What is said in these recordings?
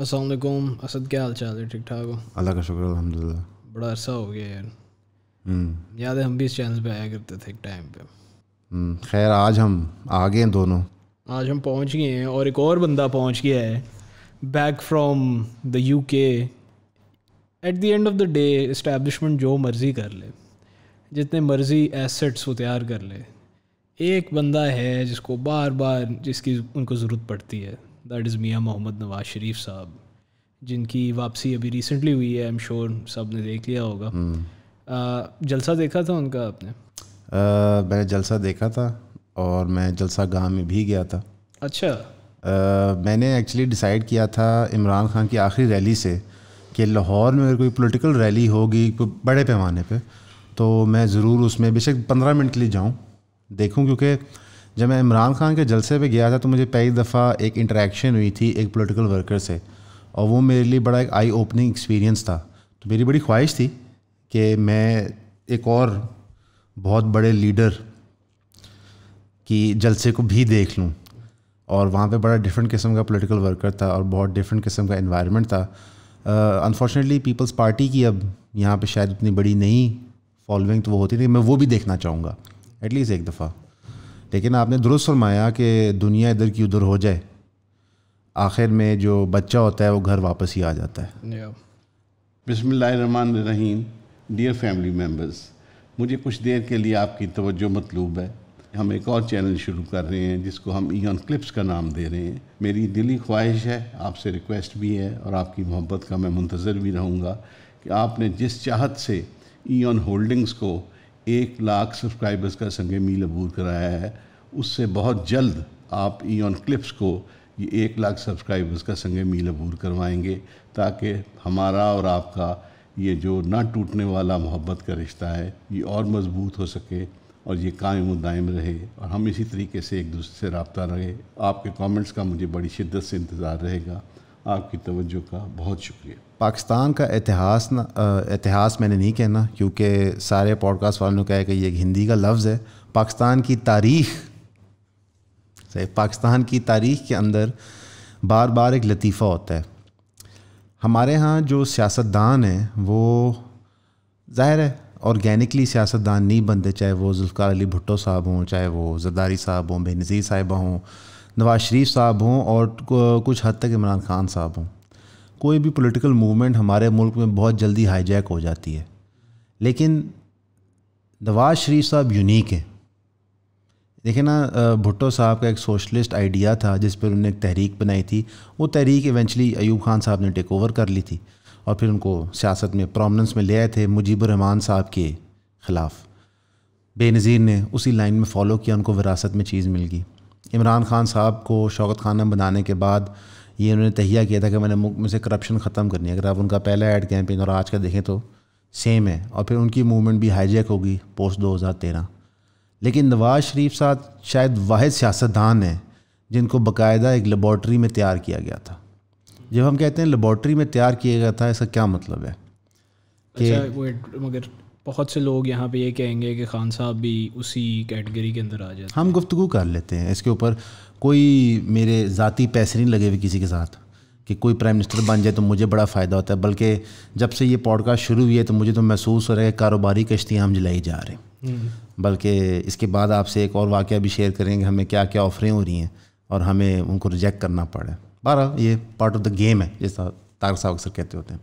असलकुम असद क्या हाल चाल है ठीक ठाक हो अल्लाह का शुक्र अलहमदिल्ला बड़ा अरसा हो गया यार हम्म। याद है हम भी इस चैनल पे आया करते थे एक टाइम पे हम्म, खैर आज हम आ गए हैं दोनों आज हम पहुंच गए हैं और एक और बंदा पहुंच गया है back from the UK at the end of the day establishment जो मर्ज़ी कर ले जितने मर्ज़ी एसेट्स वो तैयार कर ले एक बंदा है जिसको बार बार जिसकी उनको ज़रूरत पड़ती है दैट इज़ मियाँ मोहम्मद नवाज शरीफ साहब जिनकी वापसी अभी रिसेंटली हुई है आई एम श्योर सब ने देख लिया होगा जलसा देखा था उनका आपने आ, मैंने जलसा देखा था और मैं जलसा गांव में भी गया था अच्छा आ, मैंने एक्चुअली डिसाइड किया था इमरान खान की आखिरी रैली से कि लाहौर में अगर कोई पॉलिटिकल रैली होगी बड़े पैमाने पे तो मैं ज़रूर उसमें बेशक पंद्रह मिनट के लिए जाऊँ देखूँ क्योंकि जब मैं इमरान खान के जलसे पे गया था तो मुझे पहली दफ़ा एक इंटरेक्शन हुई थी एक पॉलिटिकल वर्कर से और वो मेरे लिए बड़ा एक आई ओपनिंग एक्सपीरियंस था तो मेरी बड़ी ख्वाहिश थी कि मैं एक और बहुत बड़े लीडर की जलसे को भी देख लूँ और वहाँ पे बड़ा डिफरेंट किस्म का पॉलिटिकल वर्कर था और बहुत डिफरेंट किस्म का इन्वायरमेंट था अनफॉर्चुनेटली पीपल्स पार्टी की अब यहाँ पे शायद उतनी बड़ी नहीं फॉलोइंग तो वो होती थी मैं वो भी देखना चाहूँगा एटलीस्ट एक दफ़ा लेकिन आपने दुरुस्त फरमाया कि दुनिया इधर की उधर हो जाए आखिर में जो बच्चा होता है वो घर वापस ही आ जाता है बसमान रहीम डियर फैमिली मेम्बर्स मुझे कुछ देर के लिए आपकी तवज्जो मतलूब है हम एक और चैनल शुरू कर रहे हैं जिसको हम ईन क्लिप्स का नाम दे रहे हैं मेरी दिली ख्वाहिश है आपसे रिक्वेस्ट भी है और आपकी मोहब्बत का मैं मुंतज़र भी रहूँगा कि आपने जिस चाहत से ईन होल्डिंग्स को एक लाख सब्सक्राइबर्स का संग मील अबूर कराया है उससे बहुत जल्द आप ई ऑन क्लिप्स को ये एक लाख सब्सक्राइबर्स का संग मील अबूर करवाएंगे ताकि हमारा और आपका ये जो ना टूटने वाला मोहब्बत का रिश्ता है ये और मजबूत हो सके और ये कायम दायम रहे और हम इसी तरीके से एक दूसरे से रबता रहे आपके कमेंट्स का मुझे बड़ी शिद्दत से इंतज़ार रहेगा आपकी तवज्जो का बहुत शुक्रिया पाकिस्तान का इतिहास ना इतिहास मैंने नहीं कहना क्योंकि सारे पॉडकास्ट वालों ने कहा कि ये एक हिंदी का लफ्ज़ है पाकिस्तान की तारीख सही पाकिस्तान की तारीख के अंदर बार बार एक लतीफ़ा होता है हमारे यहाँ जो सियासतदान हैं वो ज़ाहिर है ऑर्गेनिकली सियासतदान नहीं बनते चाहे वो जुल्फ़ार अली भुट्टो साहब हों चाहे वो जरदारी साहब हों बेनज़ीर साहिबा हों नवाज शरीफ साहब हों और कुछ हद तक इमरान खान साहब हों कोई भी पॉलिटिकल मूवमेंट हमारे मुल्क में बहुत जल्दी हाईजैक हो जाती है लेकिन नवाज शरीफ साहब यूनिक हैं देखिए ना भुट्टो साहब का एक सोशलिस्ट आइडिया था जिस पर उन्होंने एक तहरीक बनाई थी वो तहरीक एवेंचुअली अयूब खान साहब ने टेक ओवर कर ली थी और फिर उनको सियासत में प्रोमिनंस में ले आए थे मुजीबरहमान साहब के ख़िलाफ़ बेनज़ीर ने उसी लाइन में फॉलो किया उनको विरासत में चीज़ मिल गई इमरान खान साहब को शौकत खाना बनाने के बाद ये उन्होंने तहिया किया था कि मैंने से करप्शन ख़त्म करनी है अगर आप उनका पहला एड कैंपेन और आज का देखें तो सेम है और फिर उनकी मूवमेंट भी हाईजैक होगी पोस्ट 2013 लेकिन नवाज शरीफ साहब शायद वाद सियासतदान हैं जिनको बाकायदा एक लेबॉट्री में तैयार किया गया था जब हम कहते हैं लेबॉट्री में तैयार किया गया था इसका क्या मतलब है कि अच्छा, मगर बहुत से लोग यहाँ पे ये कहेंगे कि खान साहब भी उसी कैटेगरी के अंदर आ जाए हम गुफ्तु कर लेते हैं इसके ऊपर कोई मेरे ज़ाती पैसे नहीं लगे हुए किसी के साथ कि कोई प्राइम मिनिस्टर बन जाए तो मुझे बड़ा फ़ायदा होता है बल्कि जब से ये पॉडकास्ट शुरू हुई है तो मुझे तो महसूस हो रहा है कारोबारी कश्तियाँ हम जलाई जा रहे हैं हम्म। बल्कि इसके बाद आपसे एक और वाक़ भी शेयर करेंगे हमें क्या क्या ऑफरें हो रही हैं और हमें उनको रिजेक्ट करना पड़े बारह ये पार्ट ऑफ द गेम है जैसा तार साहब अक्सर कहते होते हैं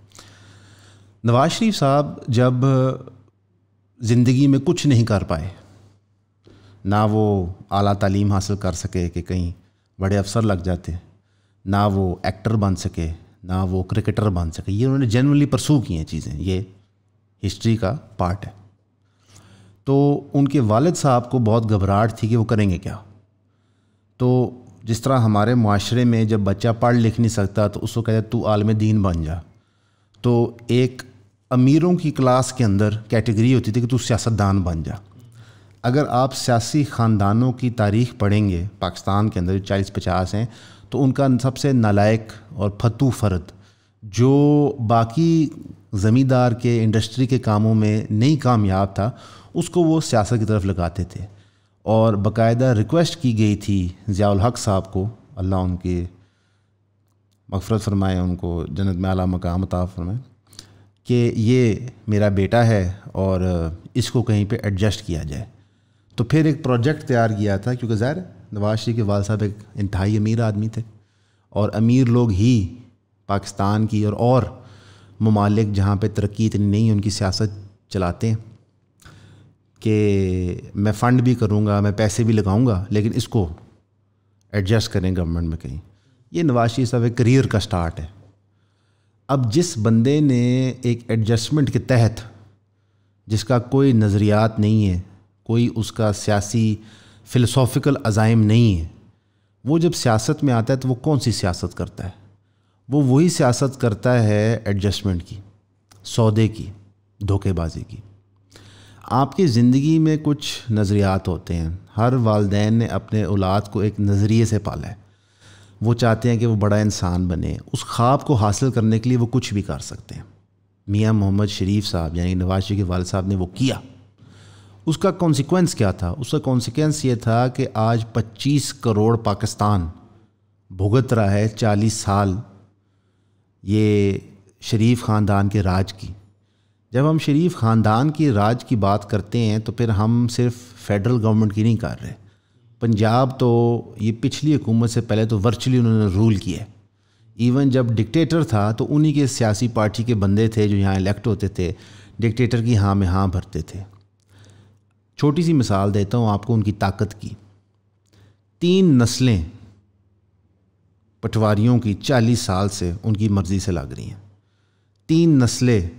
नवाज शरीफ साहब जब ज़िंदगी में कुछ नहीं कर पाए ना वो आला तालीम हासिल कर सके कि कहीं बड़े अफसर लग जाते ना वो एक्टर बन सके ना वो क्रिकेटर बन सके ये उन्होंने जनरली परसू की हैं चीज़ें ये हिस्ट्री का पार्ट है तो उनके वालद साहब को बहुत घबराहट थी कि वो करेंगे क्या तो जिस तरह हमारे माशरे में जब बच्चा पढ़ लिख नहीं सकता तो उसको कहते तू आलम दीन बन जा तो एक अमीरों की क्लास के अंदर कैटेगरी होती थी कि तू सियासतदान बन जा अगर आप सियासी ख़ानदानों की तारीख पढ़ेंगे पाकिस्तान के अंदर चालीस पचास हैं तो उनका सबसे नालायक और फतू फ़र्द जो बाकी ज़मींदार के इंडस्ट्री के कामों में नहीं कामयाब था उसको वो सियासत की तरफ लगाते थे और बाकायदा रिक्वेस्ट की गई थी ज़ियाल हक साहब को अल्लाह उनके मगफरत फरमाए उनको जन्नत में आला मकाम अता फरमाए कि ये मेरा बेटा है और इसको कहीं पे एडजस्ट किया जाए तो फिर एक प्रोजेक्ट तैयार किया था क्योंकि ज़ाहिर नवाज शरीफ के वाल साहब एक इंतहाई अमीर आदमी थे और अमीर लोग ही पाकिस्तान की और और ममालिक जहाँ पर तरक्की इतनी नहीं उनकी सियासत चलाते हैं कि मैं फ़ंड भी करूँगा मैं पैसे भी लगाऊँगा लेकिन इसको एडजस्ट करें गवर्नमेंट में कहीं ये नवाज शरीफ साहब एक करियर का स्टार्ट है अब जिस बंदे ने एक एडजस्टमेंट के तहत जिसका कोई नज़रियात नहीं है कोई उसका सियासी फिलोसॉफिकल अज़ाइम नहीं है वो जब सियासत में आता है तो वो कौन सी सियासत करता है वो वही सियासत करता है एडजस्टमेंट की सौदे की धोखेबाजी की आपकी ज़िंदगी में कुछ नज़रियात होते हैं हर वालदेन ने अपने औलाद को एक नज़रिए से पाला है वो चाहते हैं कि वो बड़ा इंसान बने उस ख्वाब को हासिल करने के लिए वो कुछ भी कर सकते हैं मियाँ मोहम्मद शरीफ साहब यानी नवाज शरीफ के वाल साहब ने वो किया उसका कॉन्सिक्वेंस क्या था उसका कॉन्सिक्वेंस ये था कि आज 25 करोड़ पाकिस्तान भुगत रहा है 40 साल ये शरीफ ख़ानदान के राज की जब हम शरीफ ख़ानदान की राज की बात करते हैं तो फिर हम सिर्फ फेडरल गवर्नमेंट की नहीं कर रहे पंजाब तो ये पिछली हुकूमत से पहले तो वर्चुअली उन्होंने रूल किया इवन जब डिक्टेटर था तो उन्हीं के सियासी पार्टी के बंदे थे जो यहाँ इलेक्ट होते थे डिक्टेटर की हाँ में हाँ भरते थे छोटी सी मिसाल देता हूँ आपको उनकी ताकत की तीन नस्लें पटवारियों की चालीस साल से उनकी मर्ज़ी से लग रही हैं तीन नस्लें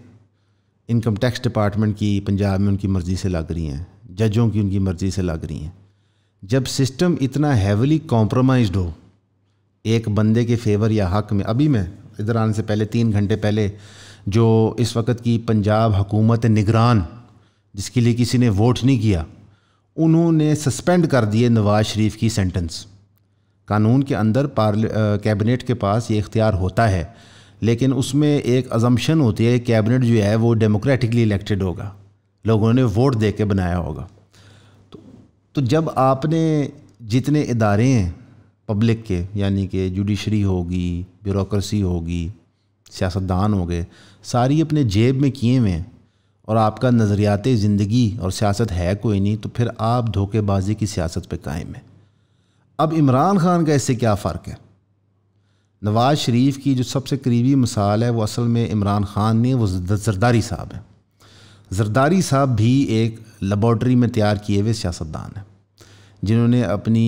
इनकम टैक्स डिपार्टमेंट की पंजाब में उनकी मर्ज़ी से लग रही हैं जजों की उनकी मर्ज़ी से लग रही हैं जब सिस्टम इतना हैवली कॉम्प्रोमाइज हो एक बंदे के फेवर या हक में अभी मैं इधर आने से पहले तीन घंटे पहले जो इस वक्त की पंजाब हुकूमत निगरान जिसके लिए किसी ने वोट नहीं किया उन्होंने सस्पेंड कर दिए नवाज शरीफ की सेंटेंस कानून के अंदर पार्ल कैबिनेट के पास ये इख्तियार होता है लेकिन उसमें एक अजम्पन होती है कैबिनेट जो है वो डेमोक्रेटिकली इलेक्टेड होगा लोगों ने वोट दे के बनाया होगा तो, तो जब आपने जितने इदारे हैं पब्लिक के यानी कि जुडिशरी होगी ब्यूरोसी होगी सियासतदान हो गए सारी अपने जेब में किए हुए हैं और आपका नज़रियात ज़िंदगी और सियासत है कोई नहीं तो फिर आप धोखेबाजी की सियासत पर कायम है अब इमरान खान का इससे क्या फ़र्क है नवाज़ शरीफ की जो सबसे करीबी मिसाल है वो असल में इमरान ख़ान ने वो जरदारी साहब हैं जरदारी साहब भी एक लेबॉर्ट्री में तैयार किए हुए सियासतदान हैं जिन्होंने अपनी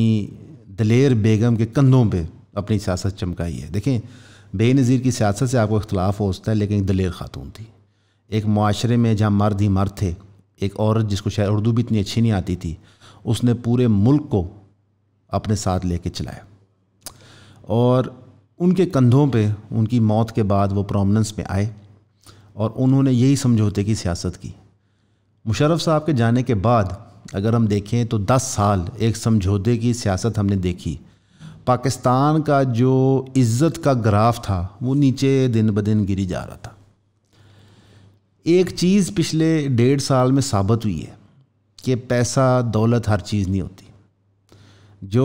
दलेर बेगम के कंधों पर अपनी सियासत चमकाई है देखें बेनज़ीर की सियासत से आपको इख्तलाफ हो सकता है लेकिन दलेर खातून थी एक माशरे में जहाँ मर्द ही मर्द थे एक औरत जिसको शायद उर्दू भी इतनी अच्छी नहीं आती थी उसने पूरे मुल्क को अपने साथ लेके चलाया और उनके कंधों पे उनकी मौत के बाद वो प्रोमिनंस में आए और उन्होंने यही समझौते की सियासत की मुशरफ साहब के जाने के बाद अगर हम देखें तो 10 साल एक समझौते की सियासत हमने देखी पाकिस्तान का जो इज़्ज़त का ग्राफ था वो नीचे दिन ब दिन गिरी जा रहा था एक चीज़ पिछले डेढ़ साल में साबित हुई है कि पैसा दौलत हर चीज़ नहीं होती जो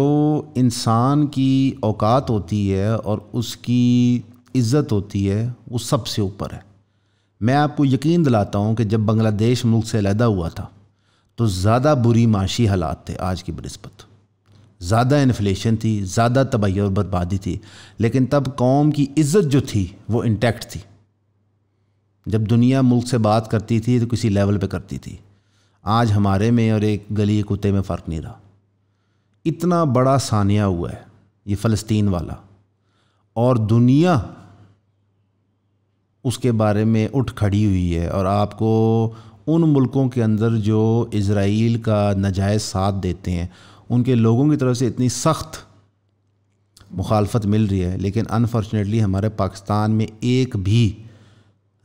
इंसान की औकात होती है और उसकी इज़्ज़त होती है वो सबसे ऊपर है मैं आपको यकीन दिलाता हूँ कि जब बांग्लादेश मुल्क से अलहदा हुआ था तो ज़्यादा बुरी माशी हालात थे आज की बनस्बत ज़्यादा इन्फ्लेशन थी ज़्यादा तबाही और बर्बादी थी लेकिन तब कौम की इज़्ज़त जो थी वो इंटैक्ट थी जब दुनिया मुल्क से बात करती थी तो किसी लेवल पे करती थी आज हमारे में और एक गली कुत्ते में फ़र्क नहीं रहा इतना बड़ा सानिया हुआ है ये फ़लस्तीन वाला और दुनिया उसके बारे में उठ खड़ी हुई है और आपको उन मुल्कों के अंदर जो इसराइल का नजायज़ साथ देते हैं उनके लोगों की तरफ से इतनी सख्त मुखालफत मिल रही है लेकिन अनफॉर्चुनेटली हमारे पाकिस्तान में एक भी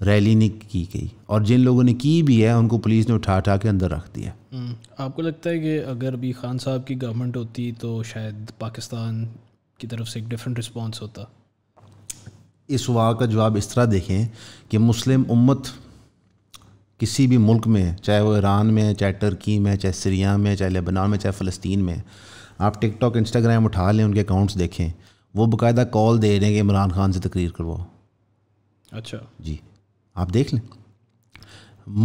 रैली नहीं की गई और जिन लोगों ने की भी है उनको पुलिस ने उठा उठा के अंदर रख दिया हम्म। आपको लगता है कि अगर भी खान साहब की गवर्नमेंट होती तो शायद पाकिस्तान की तरफ से एक डिफरेंट रिस्पॉन्स होता इस सवाल का जवाब इस तरह देखें कि मुस्लिम उम्मत किसी भी मुल्क में चाहे वो ईरान में चाहे टर्की में चाहे सीरिया में चाहे लेबनान में चाहे फ़लस्तीन में आप टिकटॉक इंस्टाग्राम उठा लें उनके अकाउंट्स देखें वो बाकायदा कॉल दे रहे हैं कि इमरान खान से तकरीर करवाओ अच्छा जी आप देख लें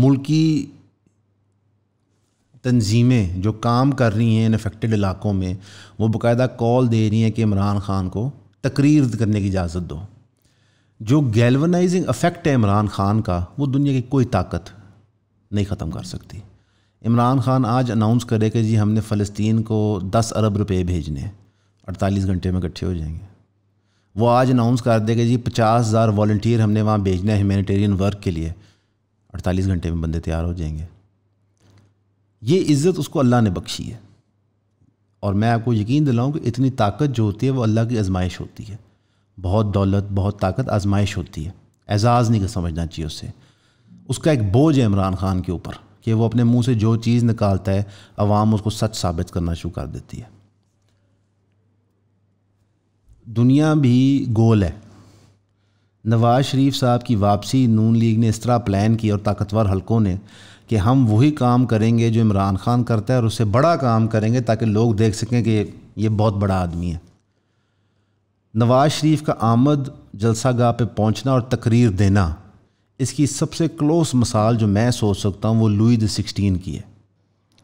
मुल्की तंजीमें जो काम कर रही हैं इन अफेक्टेड इलाकों में वो बकायदा कॉल दे रही हैं कि इमरान ख़ान को तकरीर करने की इजाज़त दो जो गैल्वनाइजिंग अफेक्ट है इमरान ख़ान का वो दुनिया की कोई ताकत नहीं ख़त्म कर सकती इमरान ख़ान आज अनाउंस करे कि जी हमने फ़लस्तीन को दस अरब रुपए भेजने हैं अड़तालीस घंटे में इकट्ठे हो जाएंगे वो आज अनाउंस कर देगा जी पचास हज़ार वॉल्टियर हमने वहाँ भेजना है ह्यूमेटेरियन वर्क के लिए अड़तालीस घंटे में बंदे तैयार हो जाएंगे ये इज़्ज़त उसको अल्लाह ने बख्शी है और मैं आपको यकीन दिलाऊं कि इतनी ताकत जो होती है वो अल्लाह की आजमाइश होती है बहुत दौलत बहुत ताकत आजमाइश होती है एजाज़ नहीं समझना चाहिए उससे उसका एक बोझ है इमरान खान के ऊपर कि वो अपने मुंह से जो चीज़ निकालता है अवाम उसको सच साबित करना शुरू कर देती है दुनिया भी गोल है नवाज शरीफ साहब की वापसी नून लीग ने इस तरह प्लान की और ताकतवर हलकों ने कि हम वही काम करेंगे जो इमरान खान करता है और उससे बड़ा काम करेंगे ताकि लोग देख सकें कि ये बहुत बड़ा आदमी है नवाज शरीफ का आमद जलसा गाह पर पहुँचना और तकरीर देना इसकी सबसे क्लोज मिसाल जो मैं सोच सकता हूँ वो लुई द सिक्सटीन की है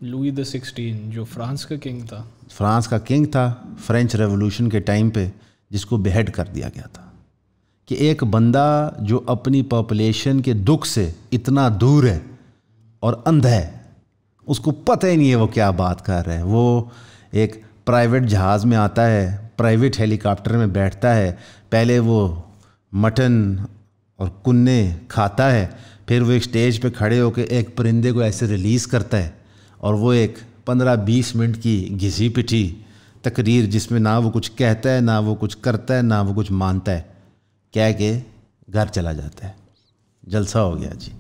लुई द सिक्सटीन जो फ्रांस का किंग था फ्रांस का किंग था फ्रेंच रेवोल्यूशन के टाइम पर जिसको बेहड कर दिया गया था कि एक बंदा जो अपनी पॉपुलेशन के दुख से इतना दूर है और अंध है उसको पता ही नहीं है वो क्या बात कर रहे हैं वो एक प्राइवेट जहाज़ में आता है प्राइवेट हेलीकॉप्टर में बैठता है पहले वो मटन और कुन्ने खाता है फिर वो एक स्टेज पे खड़े होकर एक परिंदे को ऐसे रिलीज़ करता है और वो एक पंद्रह बीस मिनट की घिसी पिटी तकरीर जिसमें ना वो कुछ कहता है ना वो कुछ करता है ना वो कुछ मानता है कह के घर चला जाता है जलसा हो गया जी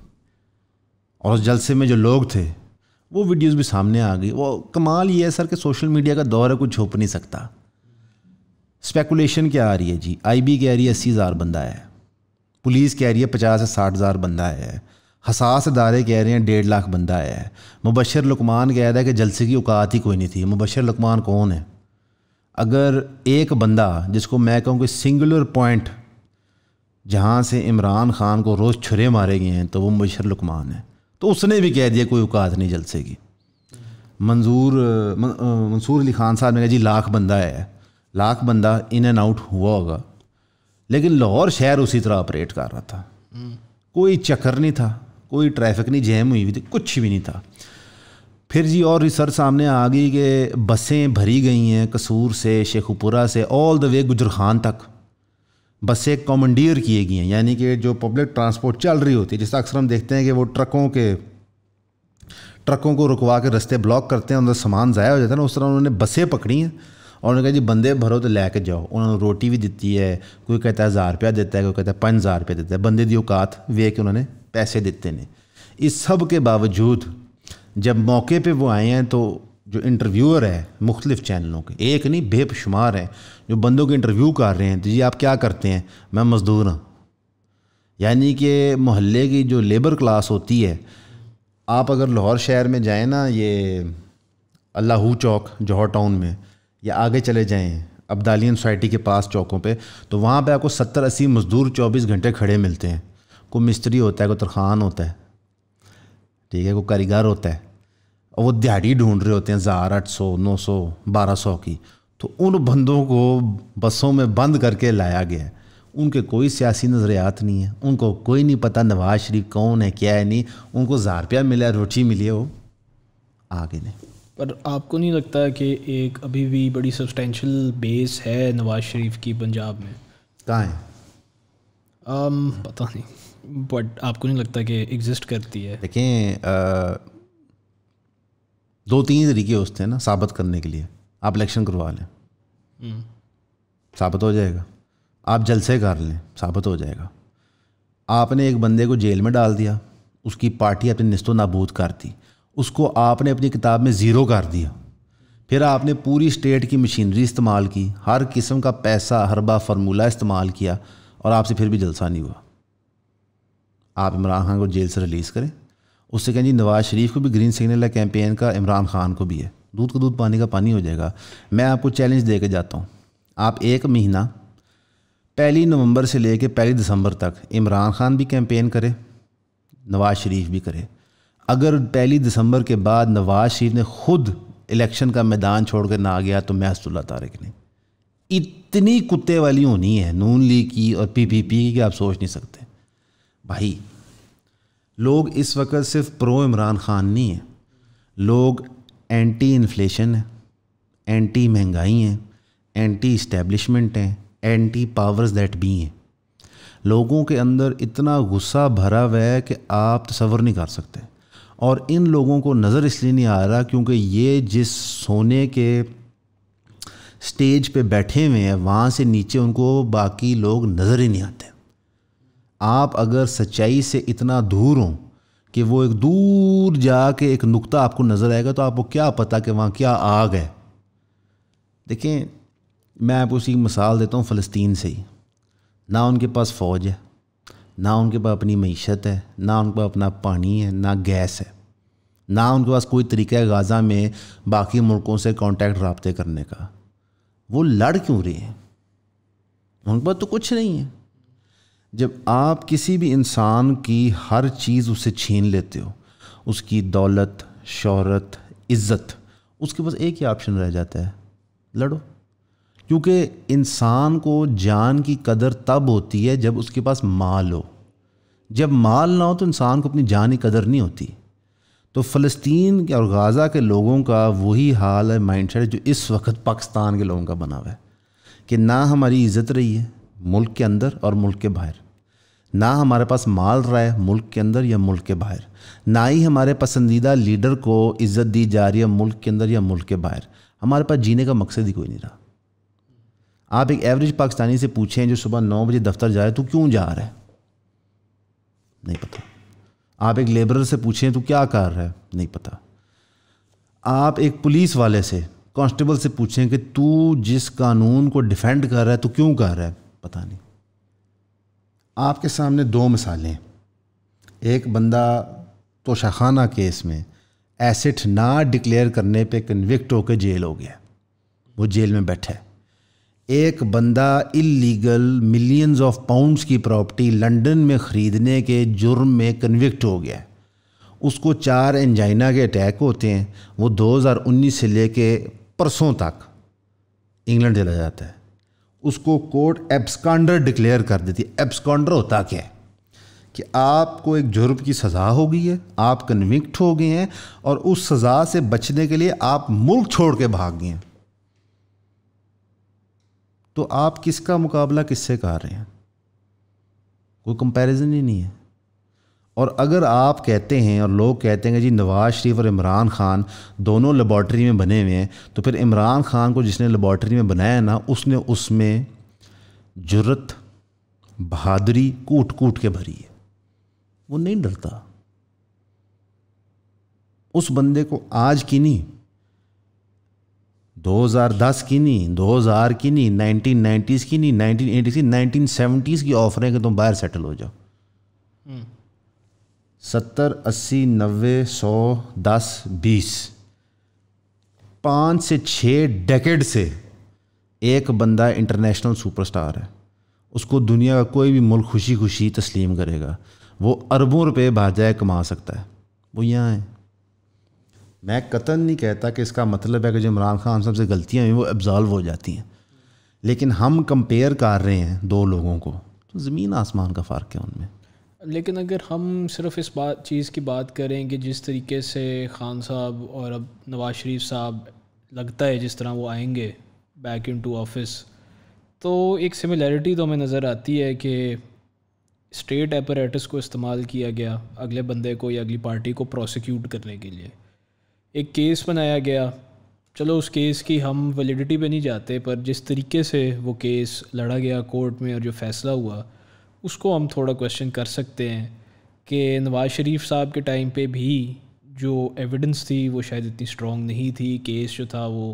और उस जलसे में जो लोग थे वो वीडियोस भी सामने आ गई वो कमाल ये है सर कि सोशल मीडिया का दौर है कुछ छुप नहीं सकता स्पेकुलेशन क्या आ रही है जी आईबी कह रही है अस्सी हज़ार बंदा है पुलिस कह रही है पचास से साठ हज़ार बंदा है हसास अदारे कह रहे हैं डेढ़ लाख बंदा आया है मुबशर लकमान कह रहा है कि जलसे की औकात ही कोई नहीं थी मुबशर लकमान कौन है अगर एक बंदा जिसको मैं कहूँ कि सिंगुलर पॉइंट जहाँ से इमरान खान को रोज़ छुरे मारे गए हैं तो वो मुशर लकमान है तो उसने भी कह दिया कोई औकात नहीं जलसे की मंजूर मंसूर अली खान साहब ने कहा जी लाख बंदा है लाख बंदा इन एंड आउट हुआ होगा लेकिन लाहौर शहर उसी तरह ऑपरेट कर रहा था हम्म। कोई चक्कर नहीं था कोई ट्रैफिक नहीं जैम हुई हुई थी कुछ भी नहीं था फिर जी और रिसर्च सामने आ गई कि बसें भरी गई हैं कसूर से शेखुपुरा से ऑल द वे गुजर खान तक बसें कॉमंडियर किए गई हैं यानी कि जो पब्लिक ट्रांसपोर्ट चल रही होती है जिसका अक्सर हम देखते हैं कि वो ट्रकों के ट्रकों को रुकवा के रस्ते ब्लॉक करते हैं उनका सामान ज़ाया हो जाता है ना उस तरह उन्होंने बसें पकड़ी हैं और उन्होंने कहा जी बंदे भरो तो लेके जाओ उन्होंने रोटी भी दीती है कोई कहता है हज़ार रुपया देता है कोई कहता है पाँच हज़ार रुपया देता है बंदे की औकात वे के उन्होंने पैसे देते ने इस सब के बावजूद जब मौके पे वो आए हैं तो जो इंटरव्यूअर है मुख्तलिफ़ चैनलों के एक नहीं बेपशुमार हैं जो बंदों के इंटरव्यू कर रहे हैं तो जी आप क्या करते हैं मैं मज़दूर हूँ यानी कि मोहल्ले की जो लेबर क्लास होती है आप अगर लाहौर शहर में जाएँ ना ये अल्लाह चौक जौहर टाउन में या आगे चले जाएँ अब्दालियन सोसाइटी के पास चौकों पे तो वहाँ पे आपको सत्तर अस्सी मज़दूर चौबीस घंटे खड़े मिलते हैं कोई मिस्त्री होता है कोई तरखान होता है ठीक है कोई कारीगर होता है और वो दिहाड़ी ढूंढ रहे होते हैं हज़ार आठ सौ नौ सौ बारह सौ की तो उन बंदों को बसों में बंद करके लाया गया है उनके कोई सियासी नज़रियात नहीं है उनको कोई नहीं पता नवाज़ शरीफ कौन है क्या है नहीं उनको हज़ार रुपया मिला रोटी मिली है वो आगे नहीं पर आपको नहीं लगता कि एक अभी भी बड़ी सब्सटेंशियल बेस है नवाज़ शरीफ की पंजाब में कहाँ है आम, पता नहीं बट आपको नहीं लगता कि एग्जिस्ट करती है देखें दो तीन तरीके होते हैं ना साबित करने के लिए आप इलेक्शन करवा लें हम्म। साबित हो जाएगा आप जलसे कर लें साबित हो जाएगा आपने एक बंदे को जेल में डाल दिया उसकी पार्टी अपने नस्तो नाबूद कर दी उसको आपने अपनी किताब में ज़ीरो कर दिया फिर आपने पूरी स्टेट की मशीनरी इस्तेमाल की हर किस्म का पैसा हरबा फार्मूला इस्तेमाल किया और आपसे फिर भी जलसा नहीं हुआ आप इमरान खान को जेल से रिलीज़ करें उससे कहें जी नवाज़ शरीफ को भी ग्रीन सिग्नल है कैंपेन का इमरान खान को भी है दूध का दूध पानी का पानी हो जाएगा मैं आपको चैलेंज दे के जाता हूँ आप एक महीना पहली नवंबर से ले पहली दिसंबर तक इमरान खान भी कैंपेन करे नवाज़ शरीफ भी करे अगर पहली दिसंबर के बाद नवाज़ शरीफ ने खुद इलेक्शन का मैदान छोड़ कर ना गया तो महसुल्ला तारक ने इतनी कुत्ते वाली होनी है नून लीग की और पीपीपी की कि आप सोच नहीं सकते भाई लोग इस वक्त सिर्फ प्रो इमरान ख़ान नहीं हैं लोग एंटी इन्फ्लेशन है एंटी महंगाई हैं एंटी इस्टेब्लिशमेंट हैं एंटी पावर्स दैट बी हैं लोगों के अंदर इतना गुस्सा भरा हुआ है कि आप तस्वर नहीं कर सकते और इन लोगों को नज़र इसलिए नहीं आ रहा क्योंकि ये जिस सोने के स्टेज पे बैठे हुए हैं वहाँ से नीचे उनको बाकी लोग नज़र ही नहीं आते आप अगर सच्चाई से इतना दूर हों कि वो एक दूर जा के एक नुक्ता आपको नज़र आएगा तो आपको क्या पता कि वहाँ क्या आग है देखें मैं आपको उसी मिसाल देता हूँ फ़लस्तीन से ही ना उनके पास फ़ौज है ना उनके पास अपनी मीशत है ना उनके पास अपना पानी है ना गैस है ना उनके पास कोई तरीका है गाज़ा में बाकी मुल्कों से कांटेक्ट रबते करने का वो लड़ क्यों रहे हैं उनके पास तो कुछ नहीं है जब आप किसी भी इंसान की हर चीज़ उससे छीन लेते हो उसकी दौलत शहरत इज़्ज़त उसके पास एक ही ऑप्शन रह जाता है लड़ो क्योंकि इंसान को जान की कदर तब होती है जब उसके पास माल हो जब माल ना हो तो इंसान को अपनी जान की कदर नहीं होती तो फ़लस्तीन और गाज़ा के लोगों का वही हाल है माइंड जो इस वक्त पाकिस्तान के लोगों का बना हुआ है कि ना हमारी इज़्ज़त रही है मुल्क के अंदर और मुल्क के बाहर ना हमारे पास माल रहा है मुल्क के अंदर या मुल्क के बाहर ना ही हमारे पसंदीदा लीडर को इज़्ज़त दी जा रही है मुल्क के अंदर या मुल्क के बाहर हमारे पास जीने का मकसद ही कोई नहीं रहा आप एक एवरेज पाकिस्तानी से पूछें जो सुबह नौ बजे दफ्तर जाए तो क्यों जा रहा है नहीं पता आप एक लेबरर से पूछें तो क्या कर रहा है नहीं पता आप एक पुलिस वाले से कांस्टेबल से पूछें कि तू जिस कानून को डिफेंड कर रहा है तो क्यों कर रहा है पता नहीं आपके सामने दो मिसालें एक बंदा तोशाखाना केस में एसिड ना डिक्लेयर करने पे कन्विक्ट होकर जेल हो गया वो जेल में बैठा है एक बंदा इलीगल मिलियंस ऑफ पाउंड्स की प्रॉपर्टी लंदन में ख़रीदने के जुर्म में कन्विक्ट हो गया उसको चार एंजाइना के अटैक होते हैं वो 2019 से लेके परसों तक इंग्लैंड चला जाता है उसको कोर्ट एब्सकॉन्डर डिक्लेयर कर देती है एब्सकॉन्डर होता क्या है कि आपको एक जुर्म की सज़ा हो गई है आप कन्विक्ट हो गए हैं और उस सज़ा से बचने के लिए आप मुल्क छोड़ के भाग गए हैं तो आप किसका मुकाबला किससे कर रहे हैं कोई कंपैरिजन ही नहीं है और अगर आप कहते हैं और लोग कहते हैं कि जी नवाज़ शरीफ और इमरान ख़ान दोनों लेबॉर्ट्री में बने हुए हैं तो फिर इमरान ख़ान को जिसने लेबॉर्ट्री में बनाया ना उसने उसमें जरूरत बहादुरी कूट कूट के भरी है वो नहीं डरता उस बंदे को आज की नहीं 2010 की नहीं 2000 की नहीं 1990s की नहीं 1980s की 1970s की ऑफर है कि तुम बाहर सेटल हो जाओ सत्तर अस्सी नब्बे सौ दस बीस पाँच से छः डेकेड से एक बंदा इंटरनेशनल सुपरस्टार है उसको दुनिया का कोई भी मुल्क खुशी खुशी तस्लीम करेगा वो अरबों रुपए बाजाय कमा सकता है वो यहाँ है मैं कतन नहीं कहता कि इसका मतलब है कि जो इमरान खान साहब से गलतियाँ हुई वो एब्जॉल्व हो जाती हैं लेकिन हम कंपेयर कर रहे हैं दो लोगों को तो ज़मीन आसमान का फ़र्क है उनमें लेकिन अगर हम सिर्फ इस बात चीज़ की बात करें कि जिस तरीके से खान साहब और अब नवाज शरीफ साहब लगता है जिस तरह वो आएंगे बैक इन टू ऑफिस तो एक सिमिलैरिटी तो हमें नज़र आती है कि स्टेट एपरेटस को इस्तेमाल किया गया अगले बंदे को या अगली पार्टी को प्रोसिक्यूट करने के लिए एक केस बनाया गया चलो उस केस की हम वैलिडिटी पे नहीं जाते पर जिस तरीके से वो केस लड़ा गया कोर्ट में और जो फैसला हुआ उसको हम थोड़ा क्वेश्चन कर सकते हैं कि नवाज़ शरीफ साहब के टाइम पे भी जो एविडेंस थी वो शायद इतनी स्ट्रॉन्ग नहीं थी केस जो था वो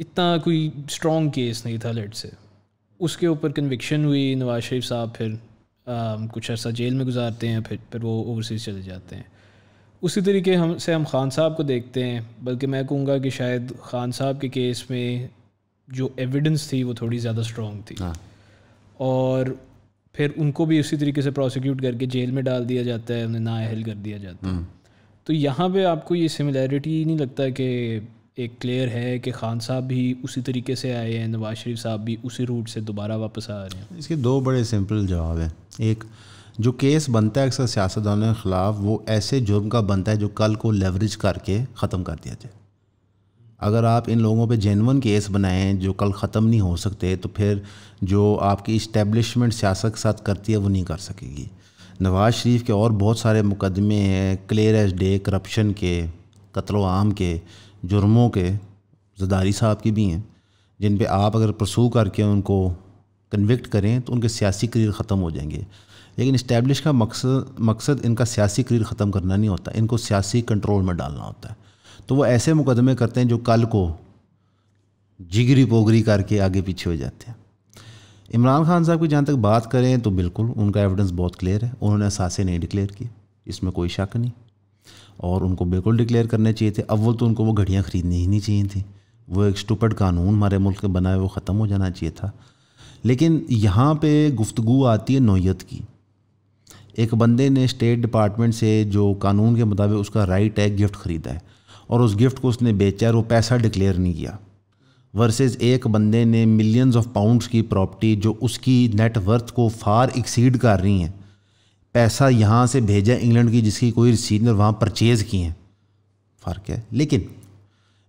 इतना कोई स्ट्रॉन्ग केस नहीं था लेट से उसके ऊपर कन्विक्शन हुई नवाज़ शरीफ साहब फिर आ, कुछ अर्सा जेल में गुजारते हैं फिर फिर वो ओवरसीज़ चले जाते हैं उसी तरीके हम से हम खान साहब को देखते हैं बल्कि मैं कहूँगा कि शायद खान साहब के केस में जो एविडेंस थी वो थोड़ी ज़्यादा स्ट्रॉन्ग थी हाँ। और फिर उनको भी उसी तरीके से प्रोसिक्यूट करके जेल में डाल दिया जाता है उन्हें नाअहल कर दिया जाता है हम्म। तो यहाँ पे आपको ये सिमिलैरिटी नहीं लगता कि एक क्लियर है कि खान साहब भी उसी तरीके से आए हैं नवाज शरीफ साहब भी उसी रूट से दोबारा वापस आ रहे हैं इसके दो बड़े सिंपल जवाब हैं एक जो केस बनता है अक्सर सियासतदानों के ख़िलाफ़ वो ऐसे जुर्म का बनता है जो कल को लेवरेज करके ख़त्म कर दिया जाए अगर आप इन लोगों पे जेनवन केस बनाएं जो कल ख़त्म नहीं हो सकते तो फिर जो आपकी इस्टेब्लिशमेंट सियासत के साथ करती है वो नहीं कर सकेगी नवाज़ शरीफ के और बहुत सारे मुकदमे हैं क्लियर एस डे करप्शन के कत्ल आम के जुर्मों के जदारी साहब की भी हैं जिन पे आप अगर प्रसू करके उनको कन्विक्ट करें तो उनके सियासी करियर ख़त्म हो जाएंगे लेकिन इस्टेब्लिश का मकसद मकसद इनका सियासी करियर ख़त्म करना नहीं होता इनको सियासी कंट्रोल में डालना होता है तो वो ऐसे मुकदमे करते हैं जो कल को जिगरी पोगरी करके आगे पीछे हो जाते हैं इमरान खान साहब की जहाँ तक बात करें तो बिल्कुल उनका एविडेंस बहुत क्लियर है उन्होंने असासे नहीं डिक्लेयर किए इसमें कोई शक नहीं और उनको बिल्कुल डिक्लेयर करने चाहिए थे अव्वल तो उनको वो घड़ियाँ ख़रीदनी ही नहीं चाहिए थी वो एक स्टूपड कानून हमारे मुल्क में बना है वो ख़त्म हो जाना चाहिए था लेकिन यहाँ पे गुफ्तगु आती है नोयत की एक बंदे ने स्टेट डिपार्टमेंट से जो कानून के मुताबिक उसका राइट है गिफ्ट ख़रीदा है और उस गिफ्ट को उसने बेचा और वो पैसा डिक्लेयर नहीं किया वर्सेस एक बंदे ने मिलियंस ऑफ पाउंड्स की प्रॉपर्टी जो उसकी नेटवर्थ को फार एक्सीड कर रही हैं पैसा यहाँ से भेजा इंग्लैंड की जिसकी कोई रिसीट ने वहाँ परचेज़ की हैं फ़र्क है लेकिन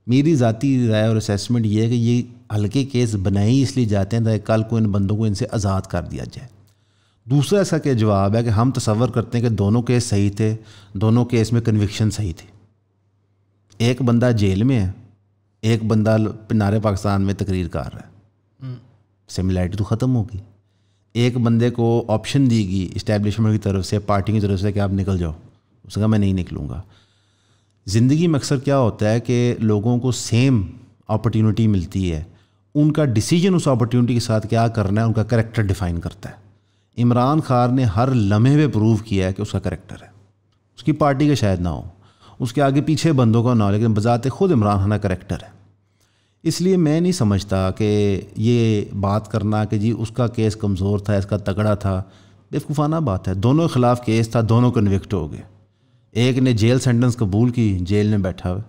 मेरी ज़ाती राय और असेसमेंट ये है कि ये हल्के केस बनाए ही इसलिए जाते हैं ताकि कल को इन बंदों को इनसे आज़ाद कर दिया जाए दूसरा ऐसा क्या जवाब है कि हम तस्वर करते हैं कि दोनों केस सही थे दोनों केस में कन्विक्शन सही थे एक बंदा जेल में है एक बंदा पिनारे पाकिस्तान में तकरीर कर रहा है हम्म। सिमिलैरिटी तो ख़त्म होगी एक बंदे को ऑप्शन दी गई इस्टेब्लिशमेंट की तरफ से पार्टी की तरफ से कि आप निकल जाओ उसने कहा मैं नहीं निकलूँगा ज़िंदगी में अक्सर क्या होता है कि लोगों को सेम अपॉर्चुनिटी मिलती है उनका डिसीजन उस अपॉर्चुनिटी के साथ क्या करना है उनका करेक्टर डिफाइन करता है इमरान खान ने हर लम्हे पर प्रूव किया है कि उसका करेक्टर है उसकी पार्टी का शायद ना हो उसके आगे पीछे बंदों का ना लेकिन बजात खुद इमरान खाना करेक्टर है इसलिए मैं नहीं समझता कि ये बात करना कि जी उसका केस कमज़ोर था इसका तगड़ा था बेवकूफ़ाना बात है दोनों के ख़िलाफ़ केस था दोनों कन्विक्ट हो गए एक ने जेल सेंटेंस कबूल की जेल में बैठा हुआ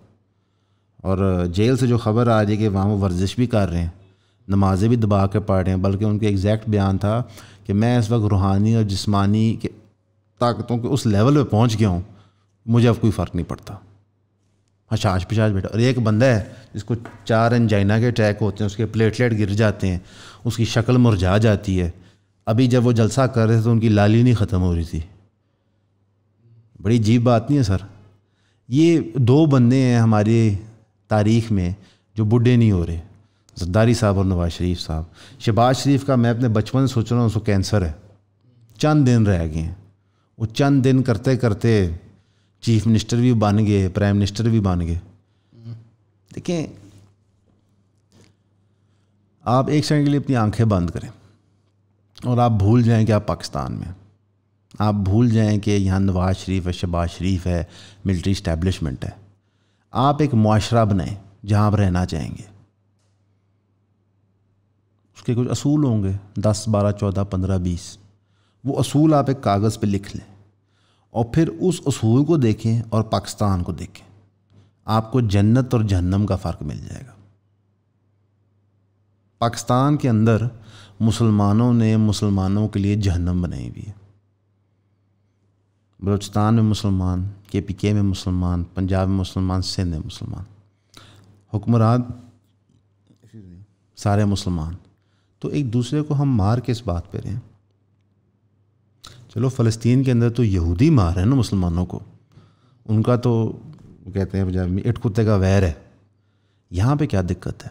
और जेल से जो ख़बर आ रही है कि वहाँ वो वर्जिश भी कर रहे हैं नमाजें भी दबा के पढ़ रहे हैं बल्कि उनके एग्जैक्ट बयान था कि मैं इस वक्त रूहानी और जिसमानी के ताकतों के उस लेवल पर पहुँच गया हूँ मुझे अब कोई फ़र्क नहीं पड़ता अच्छा आज पिछाज बेटा और एक बंदा है जिसको चार एंजाइना के अटैक होते हैं उसके प्लेटलेट गिर जाते हैं उसकी शक्ल मुरझा जाती है अभी जब वो जलसा कर रहे थे तो उनकी लाली नहीं ख़त्म हो रही थी बड़ी अजीब बात नहीं है सर ये दो बंदे हैं हमारी तारीख में जो बुढ़े नहीं हो रहे जद्दारी साहब और नवाज शरीफ साहब शहबाज शरीफ का मैं अपने बचपन से सोच रहा हूँ उसको कैंसर है चंद दिन रह गए हैं वो चंद दिन करते करते चीफ मिनिस्टर भी बन गए प्राइम मिनिस्टर भी बन गए देखें आप एक सेकंड के लिए अपनी आंखें बंद करें और आप भूल जाएं कि आप पाकिस्तान में आप भूल जाएं कि यहाँ नवाज शरीफ है शबाज शरीफ है मिलिट्री इस्टेबलिशमेंट है आप एक माशरा बनाएं जहाँ आप रहना चाहेंगे उसके कुछ असूल होंगे दस बारह चौदह पंद्रह बीस वो असूल आप एक कागज़ पे लिख लें और फिर उस असूल को देखें और पाकिस्तान को देखें आपको जन्नत और जहन्नम का फ़र्क मिल जाएगा पाकिस्तान के अंदर मुसलमानों ने मुसलमानों के लिए जहन्नम बनाई हुई है बलूचिस्तान में मुसलमान के पी के में मुसलमान पंजाब में मुसलमान सिंध में मुसलमान हुक्मरान सारे मुसलमान तो एक दूसरे को हम मार के इस बात पर रहें चलो फ़लस्तीन के अंदर तो यहूदी मार है ना मुसलमानों को उनका तो कहते हैं पंजाबी इट कुत्ते का वैर है यहाँ पे क्या दिक्कत है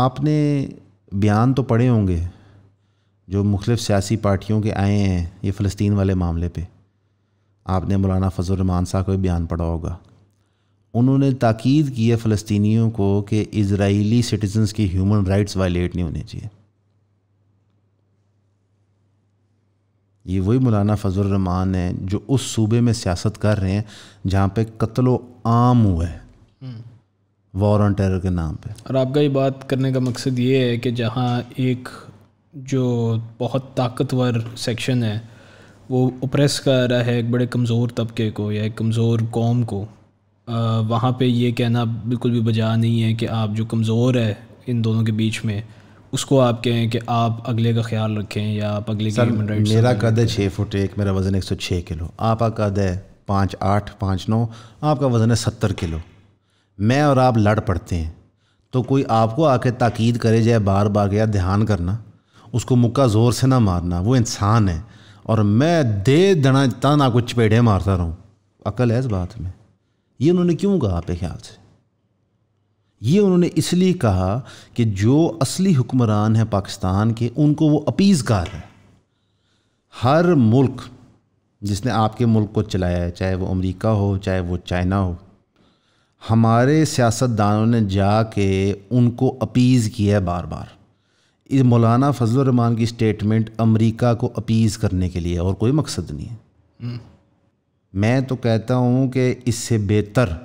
आपने बयान तो पढ़े होंगे जो मुख्तफ सियासी पार्टियों के आए हैं ये फ़लस्तीन वाले मामले पे आपने मौलाना रमान साहब को बयान पढ़ा होगा उन्होंने ताकीद की है फ़लस्तनी को कि इसराइली सिटीज़न्स की ह्यूमन राइट्स वायलेट नहीं होने चाहिए ये वही मौलाना फजलरहमान हैं जो उस सूबे में सियासत कर रहे हैं जहाँ पे कत्लो आम हुआ है वॉर ऑन टेरर के नाम पे और आपका ये बात करने का मकसद ये है कि जहाँ एक जो बहुत ताकतवर सेक्शन है वो ओप्रेस कर रहा है एक बड़े कमज़ोर तबके को या एक कमज़ोर कौम को वहाँ पे ये कहना बिल्कुल भी बजा नहीं है कि आप जो कमज़ोर है इन दोनों के बीच में उसको आप कहें कि आप अगले का ख्याल रखें या आप अगले सर, मेरा कद है छः फुट एक मेरा वज़न एक सौ छः किलो आपका कद है पाँच आठ पाँच नौ आपका वज़न है सत्तर किलो मैं और आप लड़ पड़ते हैं तो कोई आपको आके ताकीद करे जाए बार बार या ध्यान करना उसको मुक्का ज़ोर से ना मारना वो इंसान है और मैं दे दना तना कुछ पेड़े मारता रहूँ अकल है इस बात में ये उन्होंने क्यों कहा आपके ख्याल से ये उन्होंने इसलिए कहा कि जो असली हुक्मरान हैं पाकिस्तान के उनको वो अपीज़ है हर मुल्क जिसने आपके मुल्क को चलाया है चाहे वो अमेरिका हो चाहे वो चाइना हो हमारे सियासतदानों ने जा के उनको अपीज़ किया है बार बार इस मौलाना फजलरहमान की स्टेटमेंट अमेरिका को अपीज़ करने के लिए और कोई मकसद नहीं है हम्म। मैं तो कहता हूँ कि इससे बेहतर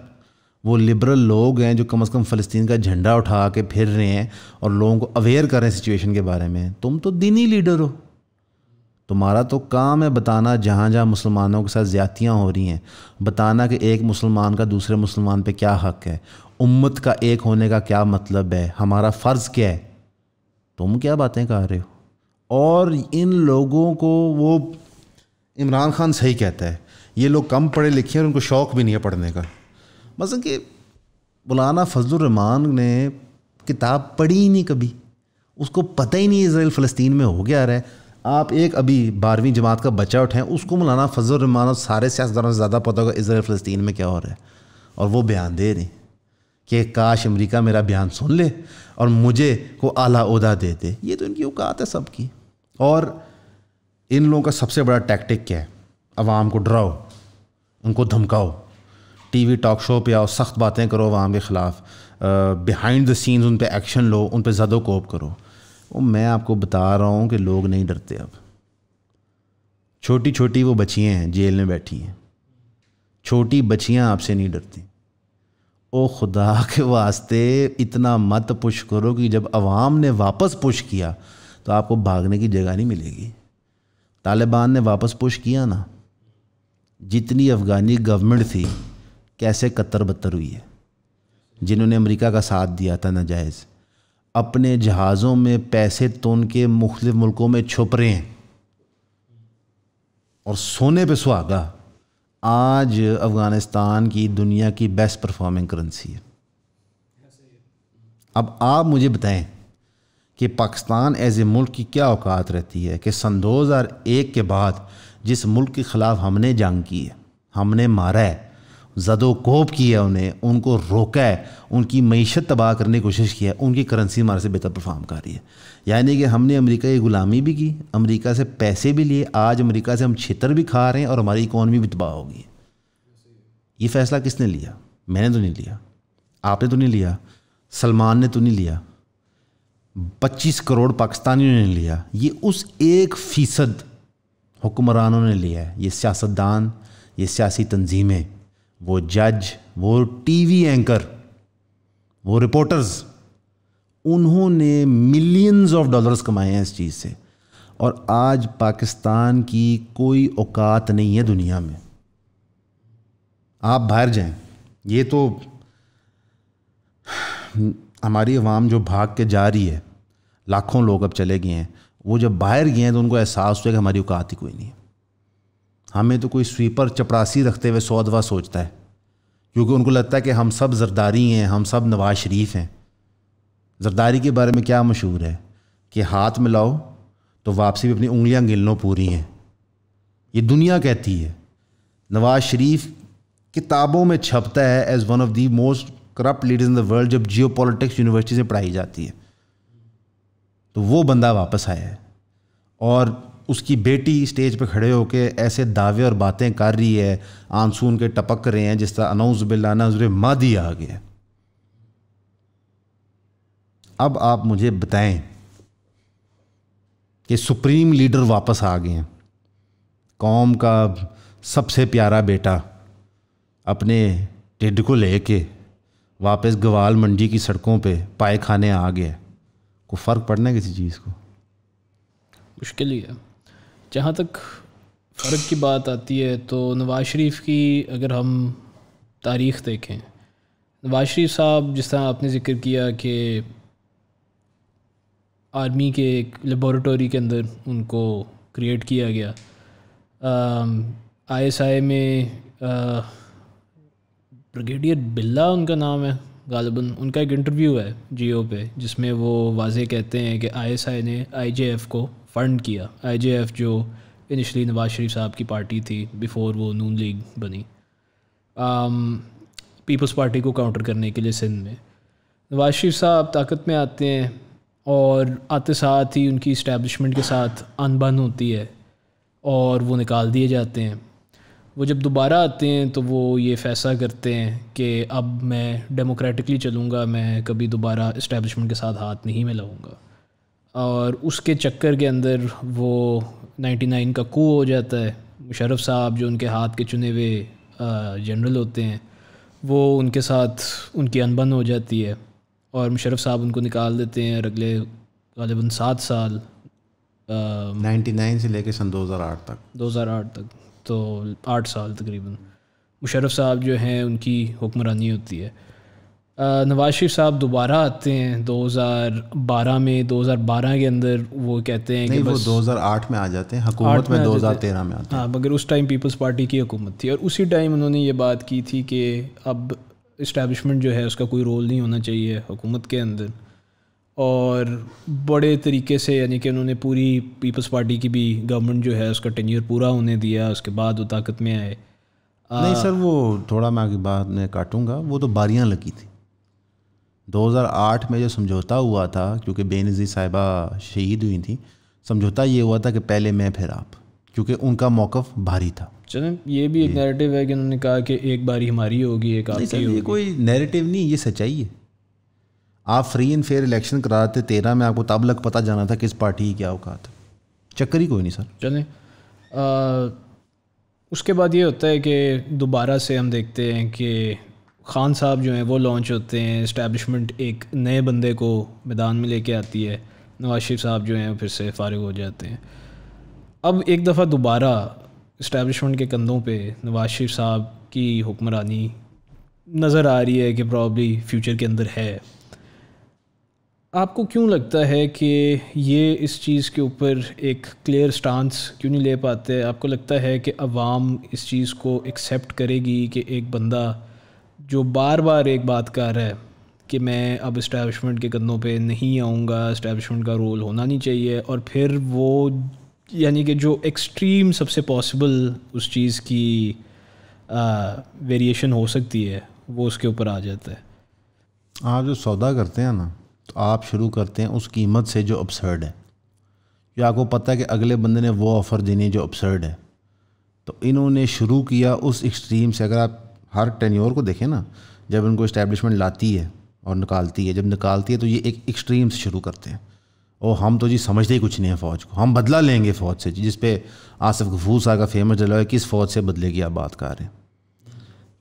वो लिबरल लोग हैं जो कम अज़ कम फ़लस्तीन का झंडा उठा के फिर रहे हैं और लोगों को अवेयर कर रहे हैं सिचुएशन के बारे में तुम तो दीनी लीडर हो तुम्हारा तो काम है बताना जहाँ जहाँ मुसलमानों के साथ ज़्यादतियाँ हो रही हैं बताना कि एक मुसलमान का दूसरे मुसलमान पर क्या हक है उम्मत का एक होने का क्या मतलब है हमारा फ़र्ज़ क्या है तुम क्या बातें कर रहे हो और इन लोगों को वो इमरान खान सही कहता है ये लोग कम पढ़े लिखे हैं और उनको शौक़ भी नहीं है पढ़ने का मतलब कि मौलाना फजलरहमान ने किताब पढ़ी ही नहीं कभी उसको पता ही नहीं इसराइल फ़लस्तीन में हो गया रहा है आप एक अभी बारहवीं जमात का बच्चा उठाएं उसको मौलाना फजलरहमान और सारे सियासदानों से ज़्यादा पता होगा इसराइल फ़लस्तीन में क्या हो रहा है और वो बयान दे रहे कि काश अमरीका मेरा बयान सुन ले और मुझे को आला उदा दे दे ये तो इनकी औकात है सबकी और इन लोगों का सबसे बड़ा टैक्टिक क्या है अवाम को डराओ उनको धमकाओ टी वी टॉक शो पर आओ सख्त बातें करो वहाँ के ख़िलाफ़ बिहाइंड द सीन्स उन पर एक्शन लो उन पर ज़दो कोप करो वो मैं आपको बता रहा हूँ कि लोग नहीं डरते अब छोटी छोटी वो बच्चियाँ हैं जेल में बैठी हैं छोटी बच्चियाँ आपसे नहीं डरती ओ खुदा के वास्ते इतना मत पुश करो कि जब आवाम ने वापस पुश किया तो आपको भागने की जगह नहीं मिलेगी तालिबान ने वापस पुश किया ना जितनी अफ़गानी गवर्नमेंट थी कैसे कत्तर बत्तर हुई है जिन्होंने अमेरिका का साथ दिया था नाजायज़ अपने जहाज़ों में पैसे तोन के मुख्त मुल्कों में छुप रहे हैं और सोने पे सुहागा आज अफ़गानिस्तान की दुनिया की बेस्ट परफॉर्मिंग करेंसी है अब आप मुझे बताएं कि पाकिस्तान एज ए मुल्क की क्या औकात रहती है कि सन 2001 के बाद जिस मुल्क के ख़िलाफ़ हमने जंग की है हमने मारा है जदोकोप किया उन्हें उनको रोका है उनकी मीशत तबाह करने की कोशिश की है उनकी करेंसी हमारे से बेहतर परफॉर्म कर रही है यानी कि हमने अमेरिका की ग़ुलामी भी की अमेरिका से पैसे भी लिए आज अमेरिका से हम छितर भी खा रहे हैं और हमारी इकोनमी भी तबाह होगी ये फ़ैसला किसने लिया मैंने तो नहीं लिया आपने तो नहीं लिया सलमान ने तो नहीं लिया पच्चीस करोड़ पाकिस्तानियों ने लिया ये उस एक फ़ीसद हुक्मरानों ने लिया है ये सियासतदान ये सियासी तंजीमें वो जज वो टीवी एंकर वो रिपोर्टर्स उन्होंने मिलियंस ऑफ डॉलर्स कमाए हैं इस चीज़ से और आज पाकिस्तान की कोई औकात नहीं है दुनिया में आप बाहर जाएं ये तो हमारी आवाम जो भाग के जा रही है लाखों लोग अब चले गए हैं वो जब बाहर गए हैं तो उनको एहसास हुआ कि हमारी औकात ही कोई नहीं है हमें तो कोई स्वीपर चपरासी रखते हुए सौदवा सोचता है क्योंकि उनको लगता है कि हम सब जरदारी हैं हम सब नवाज शरीफ हैं जरदारी के बारे में क्या मशहूर है कि हाथ में लाओ तो वापसी भी अपनी उंगलियां गिलनों लो पूरी हैं ये दुनिया कहती है नवाज शरीफ किताबों में छपता है as one of the most corrupt leaders in the world जब जियो पॉलिटिक्स यूनिवर्सिटी से पढ़ाई जाती है तो वो बंदा वापस आया है और उसकी बेटी स्टेज पे खड़े होकर ऐसे दावे और बातें कर रही है आंसू उनके टपक रहे हैं जिस तरह अनाउंस बिल्लाना नजर मादी आ गया अब आप मुझे बताएं कि सुप्रीम लीडर वापस आ गए हैं कौम का सबसे प्यारा बेटा अपने टिड को लेके वापस गवाल मंडी की सड़कों पे पाए खाने आ गया को फ़र्क पड़ना है किसी चीज़ को मुश्किल ही है जहाँ तक फ़र्क की बात आती है तो नवाज़ शरीफ की अगर हम तारीख़ देखें नवाज़ शरीफ साहब जिस तरह आपने ज़िक्र किया कि आर्मी के एक लेबॉरटोरी के अंदर उनको क्रिएट किया गया आईएसआई में ब्रिगेडियर बिल्ला उनका नाम है गालिबन उनका एक इंटरव्यू है जियो पे जिसमें वो वाजे कहते हैं कि आईएसआई ने आईजेएफ को फ़ंड किया आई जो इनिशली नवाज शरीफ साहब की पार्टी थी बिफ़ोर वो नून लीग बनी पीपल्स um, पार्टी को काउंटर करने के लिए सिंध में नवाज शरीफ साहब ताकत में आते हैं और आते साथ ही उनकी इस्टेबलिशमेंट के साथ अनबन होती है और वो निकाल दिए जाते हैं वो जब दोबारा आते हैं तो वो ये फैसला करते हैं कि अब मैं डेमोक्रेटिकली चलूँगा मैं कभी दोबारा इस्टेबलिशमेंट के साथ हाथ नहीं मिलाऊँगा और उसके चक्कर के अंदर वो 99 का कू हो जाता है मुशरफ साहब जो उनके हाथ के चुने हुए जनरल होते हैं वो उनके साथ उनकी अनबन हो जाती है और मुशरफ साहब उनको निकाल देते हैं और अगले गालिबा सात साल नाइन्टी नाइन से लेकर सन दो हज़ार आठ तक दो हज़ार आठ तक तो आठ साल तकरीबन मुशरफ साहब जो हैं उनकी हुक्मरानी होती है नवाज शरीफ साहब दोबारा आते हैं 2012 में 2012 के अंदर वो कहते हैं नहीं, कि वो 2008 में आ जाते हैं हुकूमत में, 2013 में आते हैं हाँ मगर उस टाइम पीपल्स पार्टी की हुकूमत थी और उसी टाइम उन्होंने ये बात की थी कि अब इस्टेबलिशमेंट जो है उसका कोई रोल नहीं होना चाहिए हुकूमत के अंदर और बड़े तरीके से यानी कि उन्होंने पूरी पीपल्स पार्टी की भी गवर्नमेंट जो है उसका टेन्यर पूरा उन्हें दिया उसके बाद वो ताकत में आए नहीं सर वो थोड़ा मैं आगे बाद में काटूंगा वो तो बारियां लगी थी 2008 में जो समझौता हुआ था क्योंकि बेनज़ी साहिबा शहीद हुई थी समझौता ये हुआ था कि पहले मैं फिर आप क्योंकि उनका मौक़ भारी था चलें ये भी एक नैरेटिव है कि उन्होंने कहा कि एक बारी हमारी होगी एक आपकी होगी ये कोई नैरेटिव नहीं ये सच्चाई है आप फ्री एंड फेयर इलेक्शन कराते तेरह में आपको तब लग पता जाना था किस पार्टी की क्या औकात चक्कर ही कोई नहीं सर चलें उसके बाद ये होता है कि दोबारा से हम देखते हैं कि खान साहब जो हैं वो लॉन्च होते हैं इस्टेबलिशमेंट एक नए बंदे को मैदान में लेके आती है नवाज शरीफ साहब जो हैं फिर से फारग हो जाते हैं अब एक दफ़ा दोबारा इस्टेबलिशमेंट के कंधों पे नवाज शरीफ साहब की हुक्मरानी नज़र आ रही है कि प्रॉब्ली फ्यूचर के अंदर है आपको क्यों लगता है कि ये इस चीज़ के ऊपर एक क्लियर स्टांस क्यों नहीं ले पाते आपको लगता है कि अवाम इस चीज़ को एक्सेप्ट करेगी कि एक बंदा जो बार बार एक बात कर रहा है कि मैं अब इस्टेबलिशमेंट के कदमों पे नहीं आऊँगा इस्टेबलिशमेंट का रोल होना नहीं चाहिए और फिर वो यानी कि जो एक्सट्रीम सबसे पॉसिबल उस चीज़ की वेरिएशन हो सकती है वो उसके ऊपर आ जाता है आप हाँ, जो सौदा करते हैं ना तो आप शुरू करते हैं उस कीमत से जो अपसर्ड है जो आपको पता है कि अगले बंदे ने वो ऑफ़र देनी है जो अपसर्ड है तो इन्होंने शुरू किया उस एक्सट्रीम से अगर आप हर टेन्योर को देखें ना जब इनको इस्टेब्लिशमेंट लाती है और निकालती है जब निकालती है तो ये एक एक्सट्रीम से शुरू करते हैं और हम तो जी समझते ही कुछ नहीं है फ़ौज को हम बदला लेंगे फ़ौज से जिस पे आसफ गफू साहब का फेमस डला है किस फ़ौज से बदले की आप बात कर रहे हैं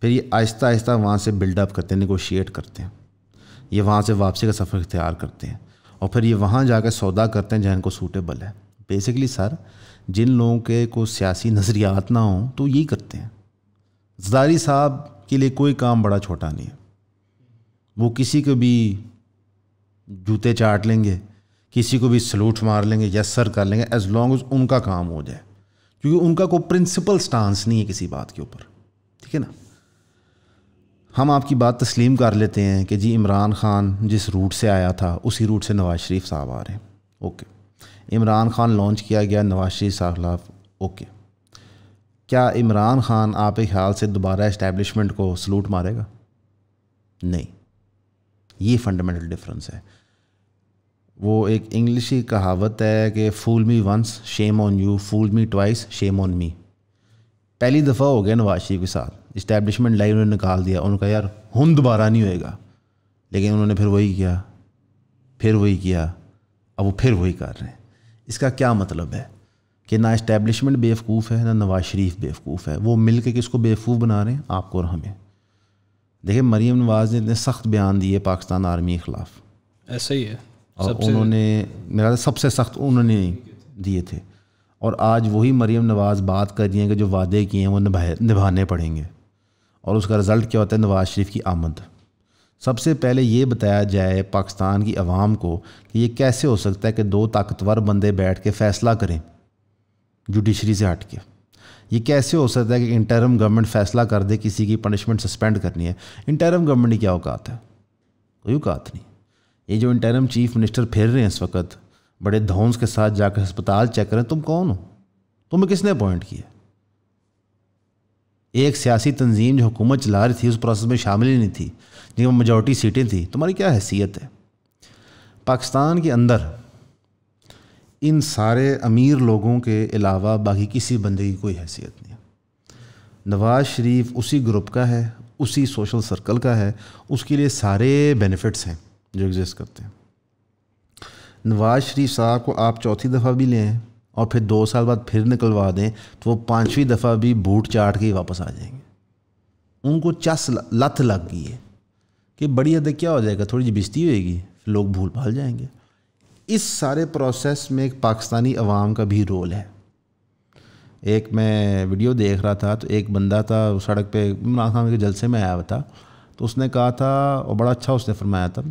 फिर ये आहिस्ता आहिस्ता वहाँ से बिल्डअप करते हैं निगोशिएट करते हैं ये वहाँ से वापसी का सफ़र इख्तियार करते हैं और फिर ये वहाँ कर सौदा करते हैं जहाँ को सूटेबल है बेसिकली सर जिन लोगों के को सियासी नज़रियात ना हों तो यही करते हैं जारी साहब के लिए कोई काम बड़ा छोटा नहीं है वो किसी को भी जूते चाट लेंगे किसी को भी सलूट मार लेंगे यस सर कर लेंगे एज लॉन्ग एज उनका काम हो जाए क्योंकि उनका कोई प्रिंसिपल स्टांस नहीं है किसी बात के ऊपर ठीक है ना हम आपकी बात तस्लीम कर लेते हैं कि जी इमरान ख़ान जिस रूट से आया था उसी रूट से नवाज़ शरीफ साहब आ रहे हैं ओके इमरान ख़ान लॉन्च किया गया नवाज़ शरीफ साहब खिलाफ ओके क्या इमरान खान आपके ख्याल से दोबारा इस्टेबलिशमेंट को सलूट मारेगा नहीं ये फंडामेंटल डिफरेंस है वो एक इंग्लिशी कहावत है कि fool me once shame on you fool me twice shame on me पहली दफ़ा हो गया नवाज शरीफ के साथ इस्टेब्लिशमेंट लाइव उन्होंने निकाल दिया उनका यार हम दोबारा नहीं होएगा लेकिन उन्होंने फिर वही किया फिर वही किया अब वो फिर वही कर रहे हैं इसका क्या मतलब है कि ना इस्टेबलिशमेंट बेवकूफ़ है ना नवाज शरीफ बेवकूफ़ है वो मिल के किसको बेवकूफ़ बना रहे हैं आपको और हमें देखिए मरीम नवाज़ ने इतने सख्त बयान दिए पाकिस्तान आर्मी के ख़िलाफ़ ऐसा ही है और उन्होंने मेरा सबसे सख्त उन्होंने दिए थे और आज वही मरीम नवाज़ बात कर रही हैं कि जो वादे किए हैं वो निभाने पड़ेंगे और उसका रिज़ल्ट क्या होता है नवाज़ शरीफ की आमद सबसे पहले ये बताया जाए पाकिस्तान की आवाम को कि ये कैसे हो सकता है कि दो ताकतवर बंदे बैठ के फ़ैसला करें जुडिशरी से हट के ये कैसे हो सकता है कि इंटरम गवर्नमेंट फैसला कर दे किसी की पनिशमेंट सस्पेंड करनी है इंटरम गवर्नमेंट की क्या औकात है कोई औकात नहीं ये जो इंटरम चीफ मिनिस्टर फिर रहे हैं इस वक्त बड़े धौंस के साथ जाकर अस्पताल चेक करें तुम कौन हो तुम्हें किसने अपॉइंट किया एक सियासी तंजीम जो हुकूमत चला रही थी उस प्रोसेस में शामिल ही नहीं थी जिनमें मेजोरिटी सीटें थी तुम्हारी क्या हैसियत है पाकिस्तान के अंदर इन सारे अमीर लोगों के अलावा बाकी किसी बंदे की कोई हैसियत नहीं नवाज़ शरीफ उसी ग्रुप का है उसी सोशल सर्कल का है उसके लिए सारे बेनिफिट्स हैं जो एग्जिस्ट करते हैं नवाज़ शरीफ साहब को आप चौथी दफ़ा भी लें और फिर दो साल बाद फिर निकलवा दें तो वो पाँचवीं दफ़ा भी बूट चाट के वापस आ जाएंगे उनको चस लत लग गई है कि बड़ी हद क्या हो जाएगा थोड़ी जी बिजती होएगी लोग भूल भाल जाएंगे इस सारे प्रोसेस में एक पाकिस्तानी अवाम का भी रोल है एक मैं वीडियो देख रहा था तो एक बंदा था सड़क पे इमरान खान के जलसे में आया हुआ था तो उसने कहा था और बड़ा अच्छा उसने फरमाया था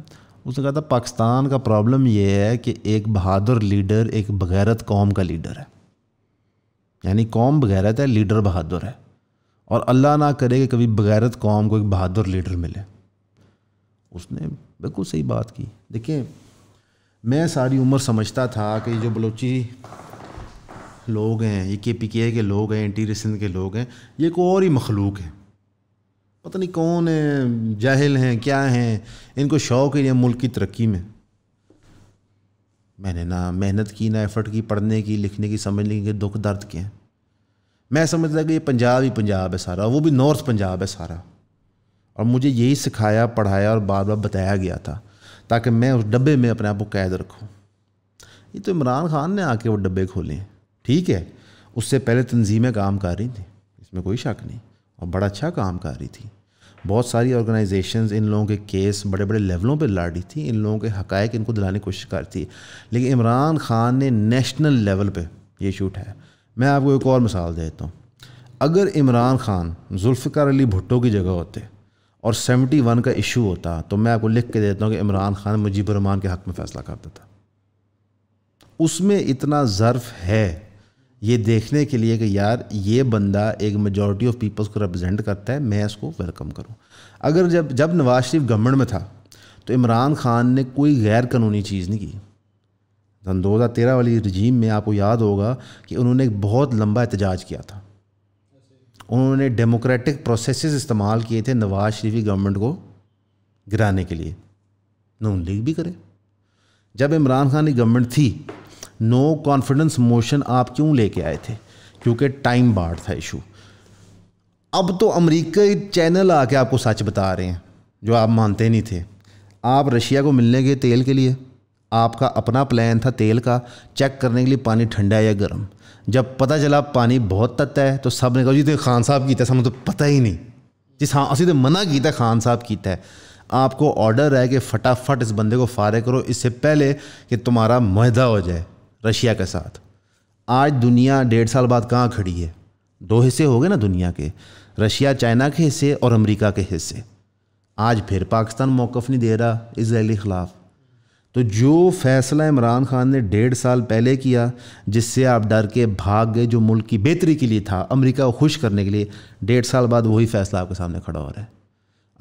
उसने कहा था पाकिस्तान का प्रॉब्लम यह है कि एक बहादुर लीडर एक बगैरत कौम का लीडर है यानी कौम बगैरत है लीडर बहादुर है और अल्लाह ना करे कि कभी बगैरत कौम को एक बहादुर लीडर मिले उसने बिल्कुल सही बात की देखिए मैं सारी उम्र समझता था कि जो बलोची लोग हैं ये के पी के के लोग हैं एंटी रिसन के लोग हैं ये कोई और ही मखलूक है पता नहीं कौन है जाहिल हैं क्या हैं इनको शौक़ ही है मुल्क की तरक्की में मैंने ना मेहनत की ना एफर्ट की पढ़ने की लिखने की समझने की दुख दर्द के हैं मैं समझता कि ये पंजाब ही पंजाब है सारा वो भी नॉर्थ पंजाब है सारा और मुझे यही सिखाया पढ़ाया और बार बार बताया गया था ताकि मैं उस डब्बे में अपने आप को कैद रखूँ ये तो इमरान खान ने आके वो डब्बे खोले ठीक है उससे पहले तंजीमें काम कर रही थी इसमें कोई शक नहीं और बड़ा अच्छा काम कर रही थी बहुत सारी ऑर्गेनाइजेशन इन लोगों के केस बड़े बड़े लेवलों पर लड़ रही थी इन लोगों के हकैक इनको दिलाने की कोशिश कर थी लेकिन इमरान खान ने नेशनल लेवल पर ये शूट है मैं आपको एक और मिसाल देता हूँ अगर इमरान खान जुल्फ़िकार अली भुट्टो की जगह होते और 71 का इशू होता तो मैं आपको लिख के देता हूँ कि इमरान खान मुजीबरमान के हक़ में फ़ैसला कर देता उसमें इतना ज़र्फ है ये देखने के लिए कि यार ये बंदा एक मेजॉरिटी ऑफ पीपल्स को रिप्रेजेंट करता है मैं इसको वेलकम करूँ अगर जब जब नवाज शरीफ गवर्नमेंट में था तो इमरान खान ने कोई गैर कानूनी चीज़ नहीं की सन दो हज़ार तेरह वाली रजीम में आपको याद होगा कि उन्होंने एक बहुत लंबा एहतजाज किया था उन्होंने डेमोक्रेटिक प्रोसेस इस्तेमाल किए थे नवाज शरीफ गवर्नमेंट को गिराने के लिए नून लीग भी करे जब इमरान खान की गवर्नमेंट थी नो कॉन्फिडेंस मोशन आप क्यों लेके आए थे क्योंकि टाइम बाढ़ था इशू अब तो अमरीका चैनल आके आपको सच बता रहे हैं जो आप मानते नहीं थे आप रशिया को मिलने गए तेल के लिए आपका अपना प्लान था तेल का चेक करने के लिए पानी ठंडा या गर्म जब पता चला पानी बहुत तत्त है तो सब ने कहा जी तो खान साहब कीता सू तो पता ही नहीं जिस हाँ असी तो मना किया खान साहब किया आपको ऑर्डर है कि फटाफट इस बंदे को फारे करो इससे पहले कि तुम्हारा महदा हो जाए रशिया के साथ आज दुनिया डेढ़ साल बाद कहाँ खड़ी है दो हिस्से हो गए ना दुनिया के रशिया चाइना के हिस्से और अमेरिका के हिस्से आज फिर पाकिस्तान मौक़ नहीं दे रहा इसराइल के ख़िलाफ़ तो जो फैसला इमरान खान ने डेढ़ साल पहले किया जिससे आप डर के भाग गए जो मुल्क की बेहतरी के लिए था अमेरिका को खुश करने के लिए डेढ़ साल बाद वही फैसला आपके सामने खड़ा हो रहा है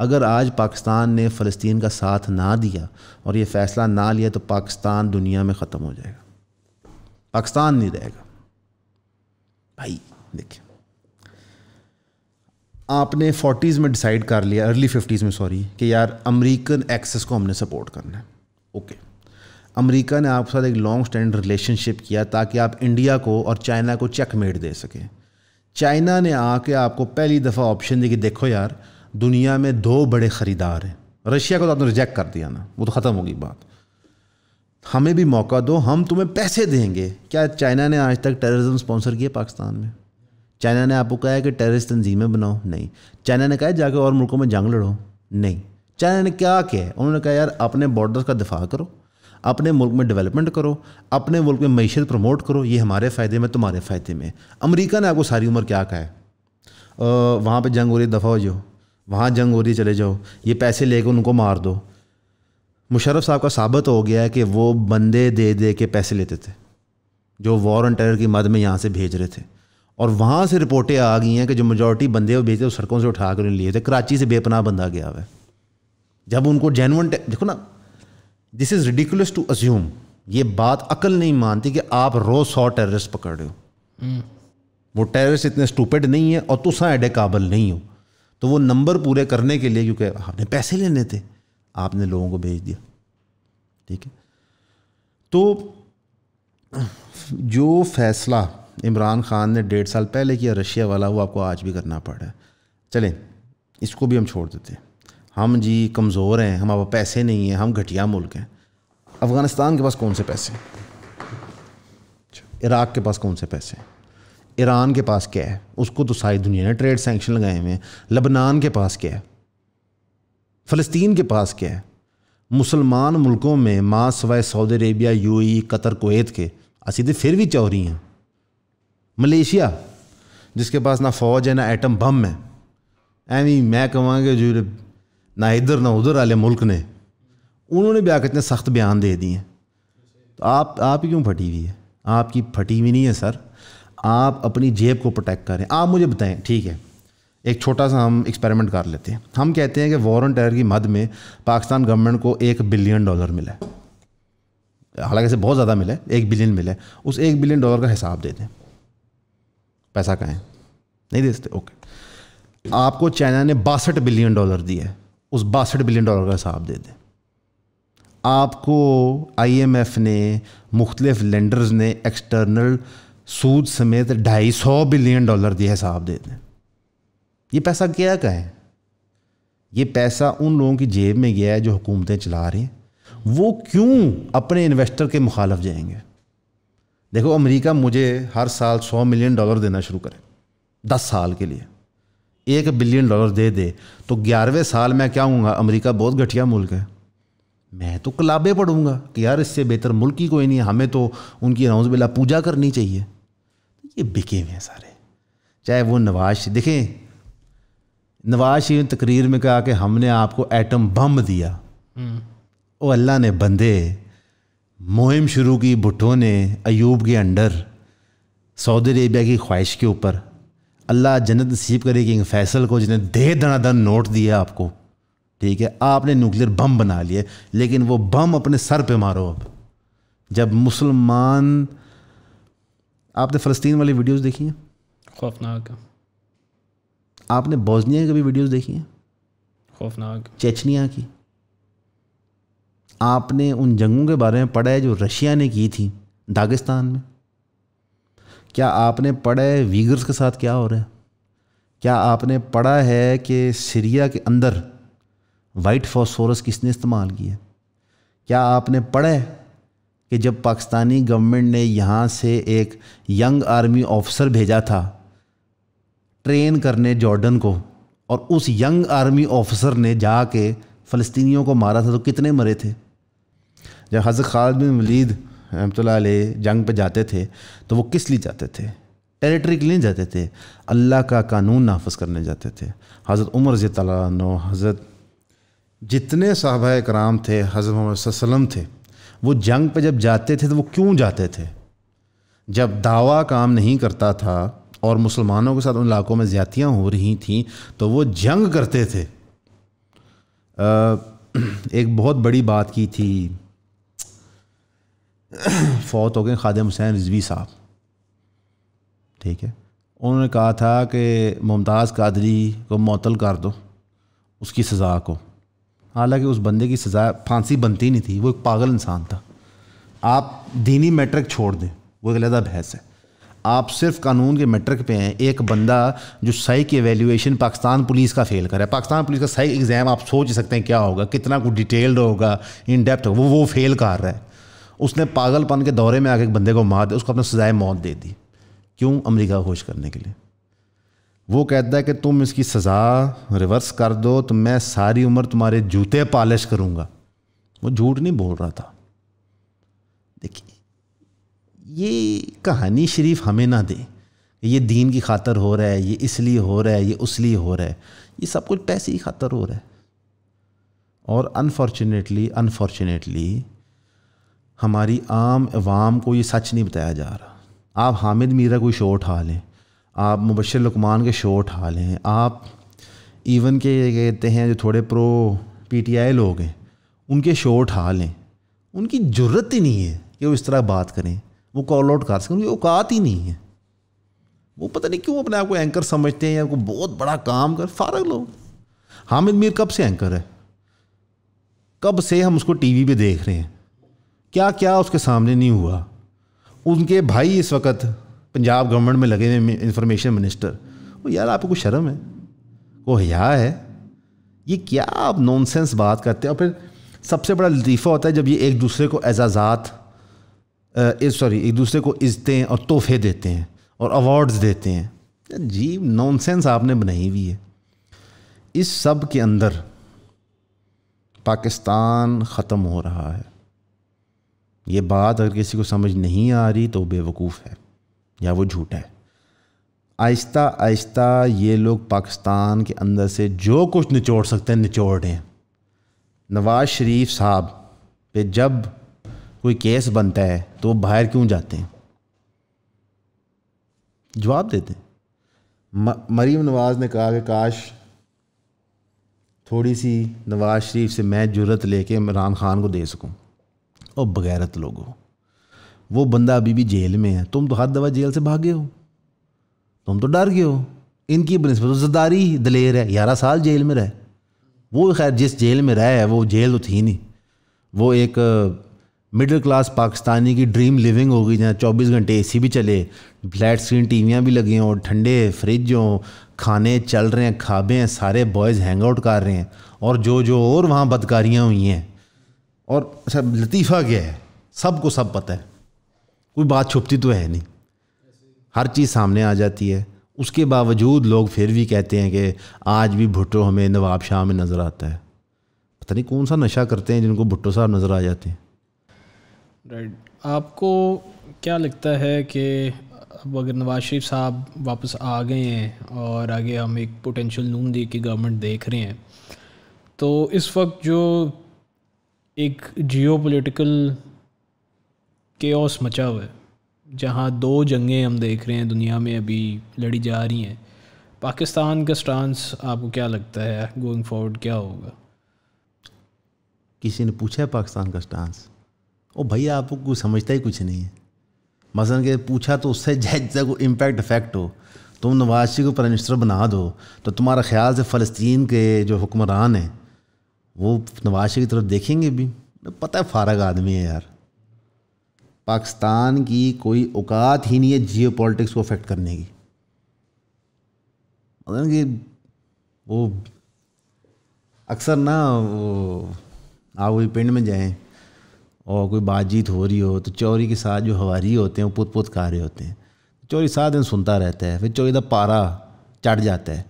अगर आज पाकिस्तान ने फ़लस्तीन का साथ ना दिया और ये फ़ैसला ना लिया तो पाकिस्तान दुनिया में ख़त्म हो जाएगा पाकिस्तान नहीं रहेगा भाई देखिए आपने फोर्टीज़ में डिसाइड कर लिया अर्ली फिफ्टीज़ में सॉरी कि यार अमेरिकन एक्सेस को हमने सपोर्ट करना है ओके अमेरिका ने आपके साथ एक लॉन्ग स्टैंड रिलेशनशिप किया ताकि आप इंडिया को और चाइना को चेकमेट दे सकें चाइना ने आके आपको पहली दफ़ा ऑप्शन दी कि देखो यार दुनिया में दो बड़े ख़रीदार हैं रशिया को तो आपने रिजेक्ट कर दिया ना वो तो ख़त्म होगी बात हमें भी मौका दो हम तुम्हें पैसे देंगे क्या चाइना ने आज तक टेररिज्म स्पॉन्सर किया पाकिस्तान में चाइना ने आपको कहा है कि टेररिस्ट तंजीमें बनाओ नहीं चाइना ने कहा जाके और मुल्कों में जंग लड़ो नहीं चाइना ने क्या किया है उन्होंने कहा यार अपने बॉर्डर का दिफा करो अपने मुल्क में डेवलपमेंट करो अपने मुल्क में मीशत प्रमोट करो ये हमारे फ़ायदे में तुम्हारे फ़ायदे में अमेरिका ने आपको सारी उम्र क्या कहा है वहाँ पर जंग हो रही दफ़ा हो जाओ वहाँ जंग हो रही चले जाओ ये पैसे लेकर उनको मार दो मुशरफ साहब का साबित हो गया है कि वो बंदे दे दे के पैसे लेते थे जो वॉर एंड टेरर की मद में यहाँ से भेज रहे थे और वहाँ से रिपोर्टें आ गई हैं कि जो मेजोरिटी बंदे वो भेजते वो सड़कों से उठा कर लिए थे कराची से बेपनाह बंदा गया हुआ है जब उनको जेनवन देखो ना this is ridiculous to assume ये बात अकल नहीं मानती कि आप रोज सौ टेररिस्ट पकड़ रहे हो वो टेररिस्ट इतने स्टूपेड नहीं है और तुसा एडे काबल नहीं हो तो वो नंबर पूरे करने के लिए क्योंकि आपने पैसे लेने थे आपने लोगों को भेज दिया ठीक है तो जो फैसला इमरान खान ने डेढ़ साल पहले किया रशिया वाला वो आपको आज भी करना पड़ा है चलें इसको भी हम छोड़ देते हैं हम जी कमज़ोर हैं हमारे पैसे नहीं हैं हम घटिया मुल्क हैं अफ़गानिस्तान के पास कौन से पैसे अच्छा, इराक़ के पास कौन से पैसे ईरान के पास क्या है उसको तो सारी दुनिया ने ट्रेड सेंक्शन लगाए हुए हैं लबनान के पास क्या है फ़लस्तीन के पास क्या है मुसलमान मुल्कों में माँ सवाए सऊदी अरेबिया ई कतर कोत के तो फिर भी चौरी हैं मलेशिया जिसके पास ना फ़ौज है ना एटम बम है ਐਵੇਂ मैं ਕਹਾਂਗਾ जो ना इधर ना उधर वाले मुल्क ने उन्होंने भी आकर इतने सख्त बयान दे दिए तो आप आप क्यों फटी हुई है आपकी फटी हुई नहीं है सर आप अपनी जेब को प्रोटेक्ट करें आप मुझे बताएं ठीक है एक छोटा सा हम एक्सपेरिमेंट कर लेते हैं हम कहते हैं कि ऑन टेरर की मद में पाकिस्तान गवर्नमेंट को एक बिलियन डॉलर मिला हालांकि से बहुत ज़्यादा मिला एक बिलियन मिला उस एक बिलियन डॉलर का हिसाब दे दें पैसा कहें नहीं दे सकते ओके आपको चाइना ने बासठ बिलियन डॉलर दिए है उस बासठ बिलियन डॉलर का हिसाब दे दें आपको आईएमएफ ने मुख्तलिफ लेंडर्स ने एक्सटर्नल सूद समेत ढाई सौ बिलियन डॉलर दिया हिसाब दे दें ये पैसा क्या का है ये पैसा उन लोगों की जेब में गया है जो हुकूमतें चला रही हैं वो क्यों अपने इन्वेस्टर के मुखालफ जाएंगे देखो अमेरिका मुझे हर साल सौ मिलियन डॉलर देना शुरू करे दस साल के लिए एक बिलियन डॉलर दे दे तो ग्यारहवें साल मैं क्या हूँगा अमेरिका बहुत घटिया मुल्क है मैं तो कलाबे पढ़ूंगा कि यार इससे बेहतर मुल्क ही कोई नहीं हमें तो उनकी नाउज बिला पूजा करनी चाहिए तो ये बिके हुए हैं सारे चाहे वो नवाज देखें नवाज शरीफ ने तकरीर में कहा कि हमने आपको एटम बम दिया हम्म। ओ अल्लाह ने बंदे मुहिम शुरू की भुट्टो ने अयूब के अंडर सऊदी अरेबिया की ख्वाहिश के ऊपर अल्लाह जन्नत नसीब करे कि फैसल को जिन्हें दे दन नोट दिया आपको ठीक है आपने न्यूक्लियर बम बना लिए लेकिन वो बम अपने सर पे मारो अब जब मुसलमान आपने फ़लस्तीन वाली वीडियोस देखी हैं खौफनाक आपने बोजनिया की भी वीडियोस देखी हैं खौफनाक चेचनिया की आपने उन जंगों के बारे में पढ़ा है जो रशिया ने की थी दागिस्तान में क्या आपने पढ़ा है वीगर्स के साथ क्या हो रहा है क्या आपने पढ़ा है कि सीरिया के अंदर वाइट फॉसफोरस किसने इस्तेमाल किया क्या आपने पढ़ा है कि जब पाकिस्तानी गवर्नमेंट ने यहाँ से एक यंग आर्मी ऑफिसर भेजा था ट्रेन करने जॉर्डन को और उस यंग आर्मी ऑफिसर ने जा के फ़लस्तियों को मारा था तो कितने मरे थे जब हज़रत खालिद बिन वलीद रहमतुल्लाह अलैह जंग पे जाते थे तो वो किस लिए जाते थे टेरिटरी के लिए जाते थे अल्लाह का कानून नाफज करने जाते थे हज़रत उमर तु हज़रत जितने साहबा कराम थे हज़रत वसलम थे वो जंग पे जब जाते थे तो वो क्यों जाते थे जब दावा काम नहीं करता था और मुसलमानों के साथ उन इलाकों में ज़्यादियाँ हो रही थी तो वो जंग करते थे एक बहुत बड़ी बात की थी फौत हो गए खादम हुसैन रिजवी साहब ठीक है उन्होंने कहा था कि मुमताज़ कादरी को मअतल कर दो उसकी सज़ा को हालांकि उस बंदे की सज़ा फांसी बनती नहीं थी वो एक पागल इंसान था आप दीनी मैट्रिक छोड़ दें वो एक अलहदा बहस है आप सिर्फ कानून के मेट्रिक पे हैं एक बंदा जो सही की एवेल्यूशन पाकिस्तान पुलिस का फेल करे पाकिस्तान पुलिस का सही एग्ज़ाम आप सोच सकते हैं क्या होगा कितना कुछ डिटेल्ड होगा इन डेप्थ होगा वो वो फेल कर रहा है उसने पागलपन के दौरे में आके एक बंदे को मार दिया उसको अपने सजाए मौत दे दी क्यों अमेरिका खुश करने के लिए वो कहता है कि तुम इसकी सज़ा रिवर्स कर दो तो मैं सारी उम्र तुम्हारे जूते पालिश करूँगा वो झूठ नहीं बोल रहा था देखिए ये कहानी शरीफ हमें ना दे ये दीन की खातर हो रहा है ये इसलिए हो रहा है ये उसलिए हो रहा है ये सब कुछ पैसे की खातर हो रहा है और अनफॉर्चुनेटली अनफॉर्चुनेटली हमारी आम अवाम को ये सच नहीं बताया जा रहा आप हामिद मीरा कोई शो उठा लें आप मुबशर लकमान के शो उठा लें आप इवन के कहते हैं जो थोड़े प्रो पी टी आई लोग हैं उनके शो उठा लें उनकी ज़रूरत ही नहीं है कि वो इस तरह बात करें वो कॉल आउट कर सकें उनकी औकात ही नहीं है वो पता नहीं क्यों अपने आप को एंकर समझते हैं या उनको बहुत बड़ा काम कर फारग लोग हामिद मीर कब से एंकर है कब से हम उसको टीवी पे देख रहे हैं क्या क्या उसके सामने नहीं हुआ उनके भाई इस वक्त पंजाब गवर्नमेंट में लगे हुए इंफॉर्मेशन मिनिस्टर वो यार आपको कुछ शर्म है वो हया है ये क्या आप नॉनसेंस बात करते हैं और फिर सबसे बड़ा लतीफ़ा होता है जब ये एक दूसरे को एजाज़ात सॉरी एक दूसरे को इज्जतें और तोहफे देते हैं और अवार्ड्स देते हैं जी नॉनसेंस आपने बनाई हुई है इस सब के अंदर पाकिस्तान ख़त्म हो रहा है ये बात अगर किसी को समझ नहीं आ रही तो बेवकूफ़ है या वो झूठा है आहिस्ता आहिस्ता ये लोग पाकिस्तान के अंदर से जो कुछ निचोड़ सकते हैं निचोड़ रहे हैं नवाज़ शरीफ साहब पे जब कोई केस बनता है तो वो बाहर क्यों जाते हैं जवाब देते हैं मरीम नवाज़ ने कहा कि काश थोड़ी सी नवाज़ शरीफ से मैं जरूरत लेके इमरान ख़ान को दे सकूं और बगैरत लोग हो वो बंदा अभी भी जेल में है तुम तो हाथ दवा जेल से भागे हो तुम तो डर गए हो इनकी बनस्बत तो जदारी दलेर है ग्यारह साल जेल में रहे वो खैर जिस जेल में रहे है वो जेल तो थी नहीं वो एक मिडिल क्लास पाकिस्तानी की ड्रीम लिविंग होगी जहाँ 24 घंटे एसी भी चले फ्लैट स्क्रीन टीवियाँ भी लगी हों ठंडे फ्रिज हों खाने चल रहे हैं खाबे हैं सारे बॉयज़ हैंग आउट कर रहे हैं और जो जो और वहाँ बदकारियाँ हुई हैं और सब अच्छा, लतीफ़ा क्या है सबको सब पता है कोई बात छुपती तो है नहीं हर चीज़ सामने आ जाती है उसके बावजूद लोग फिर भी कहते हैं कि आज भी भुट्टो हमें नवाब शाह में नज़र आता है पता नहीं कौन सा नशा करते हैं जिनको भुट्टो साहब नज़र आ जाते हैं राइट आपको क्या लगता है कि अब अगर नवाज शरीफ साहब वापस आ गए हैं और आगे हम एक पोटेंशियल नून दी की गवर्नमेंट देख रहे हैं तो इस वक्त जो एक जियो पोलिटिकल के ओस मचा हुआ है जहाँ दो जंगें हम देख रहे हैं दुनिया में अभी लड़ी जा रही हैं पाकिस्तान का स्टांस आपको क्या लगता है गोइंग फॉरवर्ड क्या होगा किसी ने पूछा है पाकिस्तान का स्टांस ओ भैया आपको कुछ समझता ही कुछ नहीं है मसलन के पूछा तो उससे जैसा को इम्पैक्ट इफेक्ट हो तुम नवाज शरीफ को प्राइम मिनिस्टर बना दो तो तुम्हारा ख्याल से फ़लस्तीन के जो हुक्मरान हैं वो नवाज शरीफ की तरफ देखेंगे भी पता है फारग आदमी है यार पाकिस्तान की कोई औकात ही नहीं है जियो पॉलिटिक्स को अफेक्ट करने की मतलब कि वो अक्सर ना वो आप कोई पिंड में जाएं और कोई बातचीत हो रही हो तो चोरी के साथ जो हवारी होते हैं वो पुत पुत कार्य होते हैं चोरी सात दिन सुनता रहता है फिर चोरी का पारा चढ़ जाता है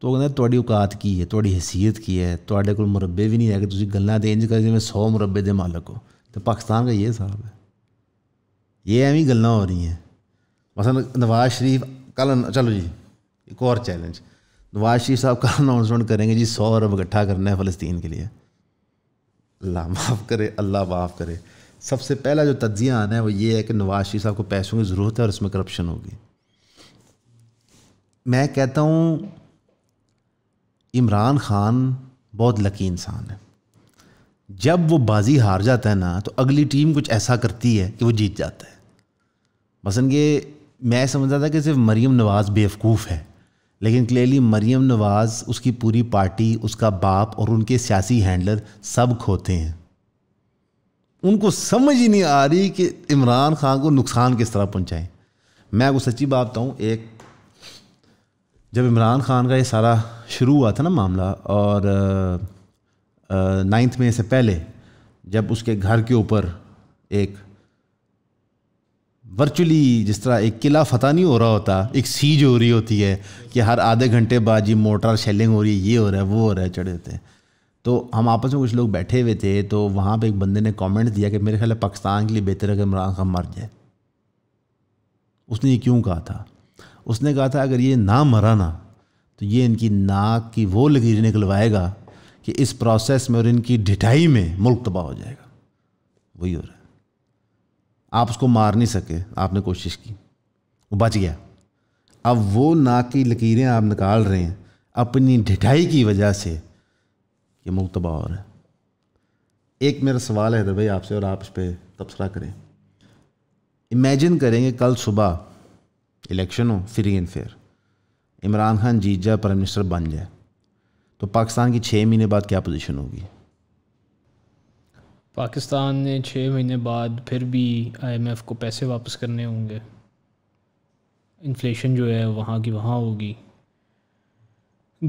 ਤੋ तो कहते थोड़ी ਔਕਾਤ की है थोड़ी ਹیثیت की है ਤੁਹਾਡੇ ਕੋਲ ਮੁਰੱਬੇ ਵੀ ਨਹੀਂ ਹੈਗੇ ਤੁਸੀਂ ਗੱਲਾਂ ਤੇ ਇੰਜ सौ मुरबे के ਮੁਰੱਬੇ हो तो पाकिस्तान का ये हिसाब है ये एवं ਇਹ गल् हो रही हैं ਮਸਲ नवाज शरीफ कल चलो जी एक और चैलेंज नवाज शरीफ साहब कल अनाउंसमेंट करेंगे जी सौ अरब इकट्ठा करना है फ़लस्तीन के लिए अल्लाह माफ़ करे अल्लाह माफ़ करे सबसे पहला जो तजिया आना है वो ये है कि नवाज शरीफ साहब को पैसों की ज़रूरत है और इसमें करप्शन होगी मैं कहता हूँ इमरान खान बहुत लकी इंसान है जब वो बाजी हार जाता है ना तो अगली टीम कुछ ऐसा करती है कि वो जीत जाता है मसन के मैं समझता था कि सिर्फ मरीम नवाज़ बेवकूफ़ है लेकिन क्लियरली मरीम नवाज़ उसकी पूरी पार्टी उसका बाप और उनके सियासी हैंडलर सब खोते हैं उनको समझ ही नहीं आ रही कि इमरान खान को नुकसान किस तरह पहुँचाएँ मैं आपको सच्ची बात बताऊँ एक जब इमरान खान का ये सारा शुरू हुआ था ना मामला और नाइन्थ में से पहले जब उसके घर के ऊपर एक वर्चुअली जिस तरह एक किला फतह नहीं हो रहा होता एक सीज हो रही होती है कि हर आधे घंटे बाद जी मोटर शेलिंग हो रही है ये हो रहा है वो हो रहा है चढ़े थे तो हम आपस में कुछ लोग बैठे हुए थे तो वहाँ पे एक बंदे ने कमेंट दिया कि मेरे ख्याल पाकिस्तान के लिए बेहतर है कि इमरान खान मर जाए उसने ये क्यों कहा था उसने कहा था अगर ये ना मरा ना तो ये इनकी नाक की वो लकीर निकलवाएगा कि इस प्रोसेस में और इनकी ढिठाई में मुल्क तबाह हो जाएगा वही हो रहा है आप उसको मार नहीं सके आपने कोशिश की वो बच गया अब वो नाक की लकीरें आप निकाल रहे हैं अपनी ढिठाई की वजह से ये मुल्क तबाह हो रहा है एक मेरा सवाल है भाई आपसे और आप इस पर तबसरा करें इमेजिन करेंगे कल सुबह इलेक्शन हो free and fair Imran Khan जीत जाए प्राइम मिनिस्टर बन जाए तो पाकिस्तान की छः महीने बाद क्या पोजीशन होगी पाकिस्तान ने छः महीने बाद फिर भी आईएमएफ को पैसे वापस करने होंगे इन्फ्लेशन जो है वहाँ की वहाँ होगी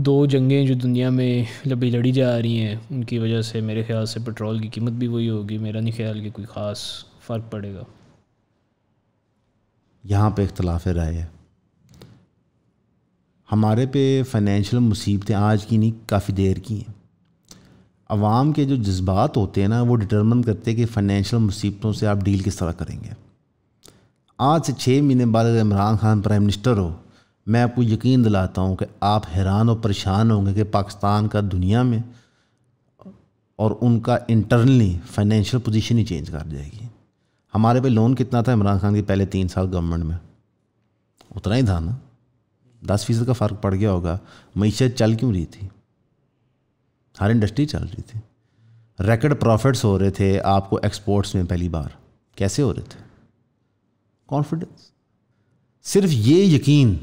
दो जंगें जो दुनिया में लबी लड़ी जा रही हैं उनकी वजह से मेरे ख्याल से पेट्रोल की कीमत भी वही होगी मेरा नहीं ख्याल कि कोई ख़ास फ़र्क पड़ेगा यहाँ पे इख्तलाफ राय है हमारे पे फाइनेंशियल मुसीबतें आज की नहीं काफ़ी देर की हैं आवाम के जो जज्बात होते हैं ना वो डिटर्मन करते हैं कि फ़ाइनेंशियल मुसीबतों से आप डील किस तरह करेंगे आज से छः महीने बाद अगर इमरान खान प्राइम मिनिस्टर हो मैं आपको यकीन दिलाता हूँ कि आप हैरान और परेशान होंगे कि पाकिस्तान का दुनिया में और उनका इंटरनली फाइनेंशियल पोजीशन ही चेंज कर जाएगी हमारे पे लोन कितना था इमरान खान की पहले तीन साल गवर्नमेंट में उतना ही था ना दस फीसद का फ़र्क पड़ गया होगा मीशत चल क्यों रही थी हर इंडस्ट्री चल रही थी रिकॉर्ड प्रॉफिट्स हो रहे थे आपको एक्सपोर्ट्स में पहली बार कैसे हो रहे थे कॉन्फिडेंस सिर्फ ये यकीन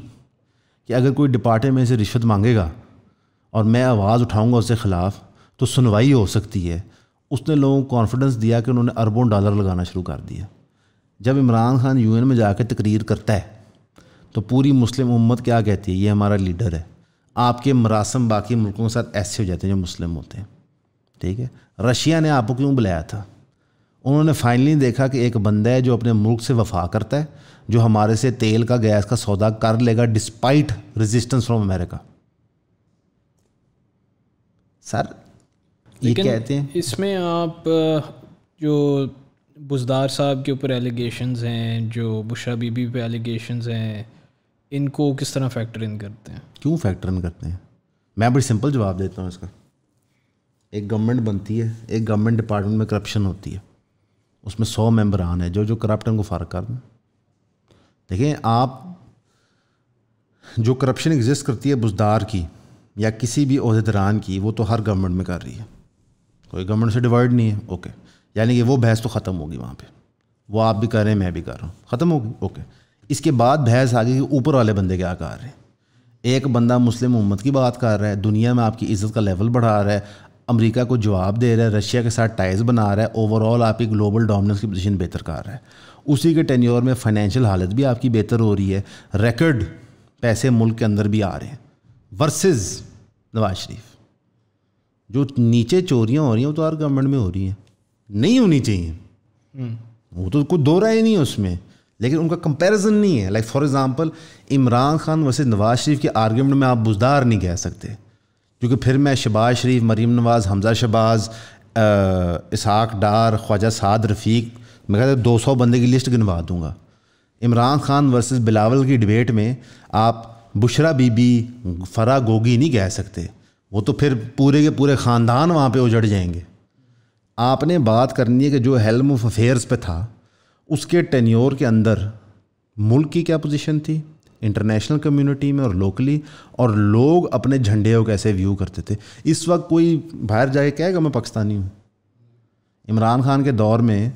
कि अगर कोई डिपार्टमेंट में से रिश्वत मांगेगा और मैं आवाज़ उठाऊंगा उसके ख़िलाफ़ तो सुनवाई हो सकती है उसने लोगों को कॉन्फिडेंस दिया कि उन्होंने अरबों डॉलर लगाना शुरू कर दिया जब इमरान खान यूएन में जाकर तकरीर करता है तो पूरी मुस्लिम उम्मत क्या कहती है ये हमारा लीडर है आपके मरासम बाकी मुल्कों के साथ ऐसे हो जाते हैं जो मुस्लिम होते हैं ठीक है रशिया ने आपको क्यों बुलाया था उन्होंने फाइनली देखा कि एक बंदा है जो अपने मुल्क से वफा करता है जो हमारे से तेल का गैस का सौदा कर लेगा despite resistance from America sir ये कहते हैं इसमें आप जो बुजदार साहब के ऊपर एलिगेशंस हैं जो बुशा बीबी पे एलिगेशंस हैं इनको किस तरह फैक्टर इन करते हैं क्यों फैक्टर इन करते हैं मैं बड़ी सिंपल जवाब देता हूँ इसका एक गवर्नमेंट बनती है एक गवर्नमेंट डिपार्टमेंट में करप्शन होती है उसमें सौ आने हैं जो जो करप्ट हैं उनको कर दें देखें आप जो करप्शन एग्जिस्ट करती है बुजदार की या किसी भी अहदेदरान की वो तो हर गवर्नमेंट में कर रही है कोई गवर्नमेंट से डिवाइड नहीं है ओके यानी कि वो बहस तो ख़त्म होगी वहाँ पे वो आप भी कर रहे हैं मैं भी कर रहा हूँ ख़त्म होगी ओके इसके बाद बहस आ गई कि ऊपर वाले बंदे क्या कर रहे हैं एक बंदा मुस्लिम उम्मत की बात कर रहा है दुनिया में आपकी इज़्ज़त का लेवल बढ़ा रहा है अमेरिका को जवाब दे रहा है रशिया के साथ टाइज बना रहा है ओवरऑल आपकी ग्लोबल डोमिनेंस की पोजीशन बेहतर कर रहा है उसी के टेन्योर में फाइनेंशियल हालत भी आपकी बेहतर हो रही है रिकॉर्ड पैसे मुल्क के अंदर भी आ रहे हैं वर्सेस नवाज शरीफ जो नीचे चोरियाँ हो रही हैं वो तो हर गवर्नमेंट में हो रही हैं नहीं होनी चाहिए हम्म। वो तो कुछ दो राय नहीं है उसमें लेकिन उनका कंपैरिजन नहीं है like for example Imran Khan वैसे नवाज शरीफ के आर्ग्यूमेंट में आप बुजदार नहीं कह सकते क्योंकि फिर मैं शबाज शरीफ मरीम नवाज हमजा शबाज इसहाक डार ख्वाजा साद रफ़ीक मैं कहता दो सौ बंदे की लिस्ट गिनवा दूंगा इमरान खान वर्सेस बिलावल की डिबेट में आप बुशरा बीबी फरा गोगी नहीं कह सकते वो तो फिर पूरे के पूरे ख़ानदान वहाँ पे उजड़ जाएंगे आपने बात करनी है कि जो हेल्म ऑफ अफेयर्स पे था उसके टेन्योर के अंदर मुल्क की क्या पोजीशन थी इंटरनेशनल कम्युनिटी में और लोकली और लोग अपने झंडे को कैसे व्यू करते थे इस वक्त कोई बाहर जाके कहेगा मैं पाकिस्तानी हूँ इमरान खान के दौर में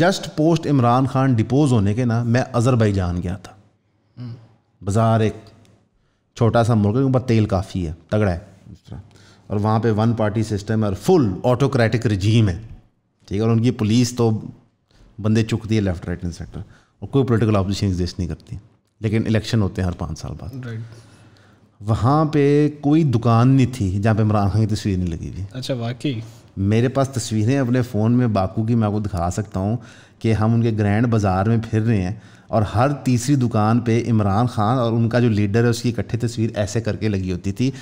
just post Imran Khan depose होने के ना मैं अज़रबैजान गया था बाजार एक छोटा सा मुल्क है ऊपर तेल काफ़ी है तगड़ा है और वहाँ पे वन पार्टी सिस्टम है और फुल ऑटोक्रेटिक रजीम है ठीक है और उनकी पुलिस तो बंदे चुकती है लेफ्ट राइट इंस्पेक्टर सेक्टर और कोई पोलिटिकल अपोजिशन एग्जिस्ट नहीं करती लेकिन इलेक्शन होते हैं हर पाँच साल बाद वहाँ पे कोई दुकान नहीं थी जहाँ पे इमरान खान की तस्वीर नहीं लगी हुई अच्छा वाकई मेरे पास तस्वीरें अपने फ़ोन में बाकू की मैं आपको दिखा सकता हूँ कि हम उनके ग्रैंड बाज़ार में फिर रहे हैं और हर तीसरी दुकान पे इमरान खान और उनका जो लीडर है उसकी इकट्ठे तस्वीर ऐसे करके लगी होती थी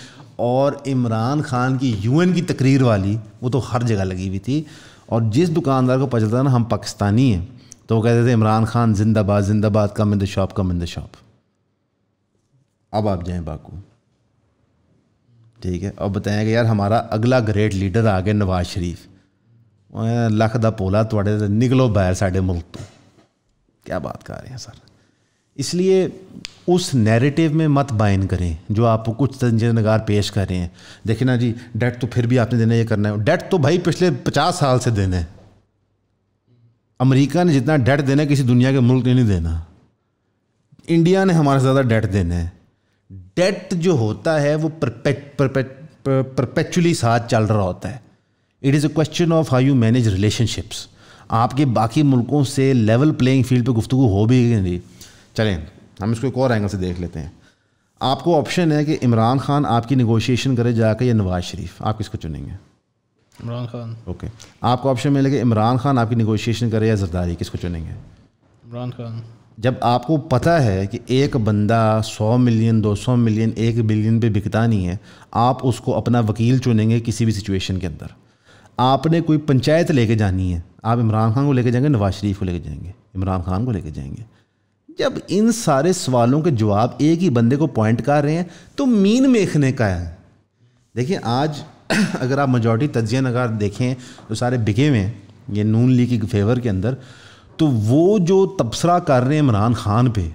और इमरान खान की यूएन की तकरीर वाली वो तो हर जगह लगी हुई थी और जिस दुकानदार को पता चलता ना हम पाकिस्तानी हैं तो वो कहते थे इमरान खान जिंदाबाद जिंदाबाद come in the shop come in the shop अब आप जाएँ बाकू ठीक है और बताया कि यार हमारा अगला ग्रेट लीडर आ गया नवाज शरीफ लख का पोला थोड़े तो निकलो बैर साढ़े मुल्क तो क्या बात कर रहे हैं सर इसलिए उस नैरेटिव में मत बाइन करें जो आप कुछ नगार पेश कर रहे हैं देखिए ना जी डेट तो फिर भी आपने देना ये करना है डेट तो भाई पिछले पचास साल से देना है अमेरिका ने जितना डेट देना है किसी दुनिया के मुल्क ने नहीं देना इंडिया ने हमारे से ज़्यादा डेट देना है डेट जो होता है वो परपेचुअली साथ चल रहा होता है it is a question of how you manage relationships आपके बाकी मुल्कों से लेवल प्लेइंग फील्ड पे गुफ्तु हो भी नहीं चलें हम इसको एक और एंगल से देख लेते हैं आपको ऑप्शन है कि इमरान खान आपकी निगोशिएशन करे जाकर या नवाज शरीफ आप किसको चुनेंगे इमरान खान ओके okay. आपको ऑप्शन मिलेगा इमरान खान आपकी निगोशिएशन करे या जरदारी किसको चुनेंगे इमरान खान जब आपको पता है कि एक बंदा 100 मिलियन 200 मिलियन एक बिलियन पे बिकता नहीं है आप उसको अपना वकील चुनेंगे किसी भी सिचुएशन के अंदर आपने कोई पंचायत लेके जानी है आप इमरान खान को लेके जाएंगे नवाज शरीफ को लेके जाएंगे इमरान खान को लेके जाएंगे जब इन सारे सवालों के जवाब एक ही बंदे को पॉइंट कर रहे हैं तो मीन मेखने का है देखिए आज अगर आप मजॉरिटी तजिया नगार देखें तो सारे बिके हुए हैं ये नून लीग के फेवर के अंदर तो वो जो तबसरा कर रहे हैं इमरान खान पे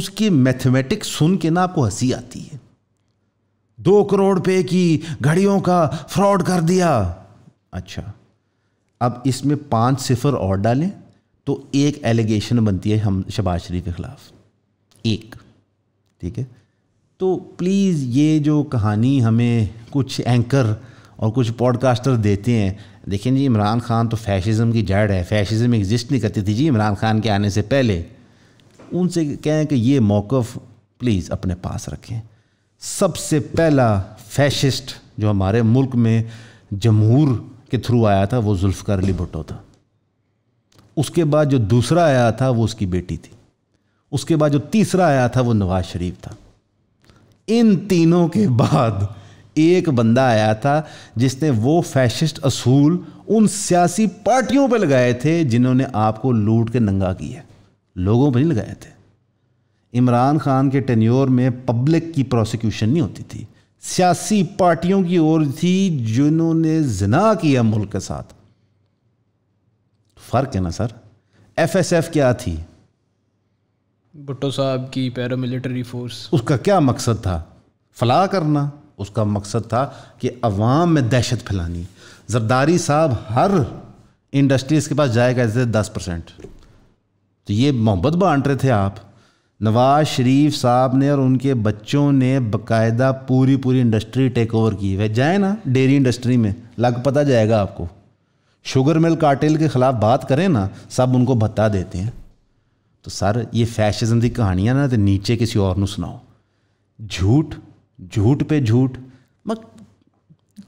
उसकी मैथमेटिक्स सुन के ना आपको हंसी आती है दो करोड़ पे की घड़ियों का फ्रॉड कर दिया अच्छा अब इसमें पाँच सिफर और डालें तो एक एलिगेशन बनती है हम शबाज शरीफ के ख़िलाफ़ एक ठीक है तो प्लीज़ ये जो कहानी हमें कुछ एंकर और कुछ पॉडकास्टर देते हैं देखें जी इमरान खान तो फैशिज़म की जड़ है फैशिज़म एग्जिस्ट नहीं करती थी जी इमरान खान के आने से पहले उनसे कहें कि ये मौक़ प्लीज़ अपने पास रखें सबसे पहला फैशिस्ट जो हमारे मुल्क में जमहूर के थ्रू आया था वो जुल्फ़िकार अली भुट्टो था उसके बाद जो दूसरा आया था वो उसकी बेटी थी उसके बाद जो तीसरा आया था वो नवाज़ शरीफ था इन तीनों के बाद एक बंदा आया था जिसने वो फैशिस्ट असूल उन सियासी पार्टियों पे लगाए थे जिन्होंने आपको लूट के नंगा किया लोगों पे नहीं लगाए थे इमरान खान के टेन्योर में पब्लिक की प्रोसिक्यूशन नहीं होती थी सियासी पार्टियों की ओर थी जिन्होंने जना किया मुल्क के साथ फ़र्क है ना सर एफएसएफ क्या थी भुट्टो साहब की पैरामिलिट्री फोर्स उसका क्या मकसद था फलाह करना उसका मकसद था कि अवाम में दहशत फैलानी जरदारी साहब हर इंडस्ट्रीज़ के पास जाएगा जैसे दस परसेंट तो ये मोहब्बत बांट रहे थे आप नवाज शरीफ साहब ने और उनके बच्चों ने बकायदा पूरी पूरी इंडस्ट्री टेक ओवर की वह जाए ना डेयरी इंडस्ट्री में लग पता जाएगा आपको शुगर मिल कार्टेल के ख़िलाफ़ बात करें ना सब उनको भत्ता देते हैं तो सर ये फैशन की कहानियाँ ना तो नीचे किसी और सुनाओ झूठ झूठ पे झूठ मत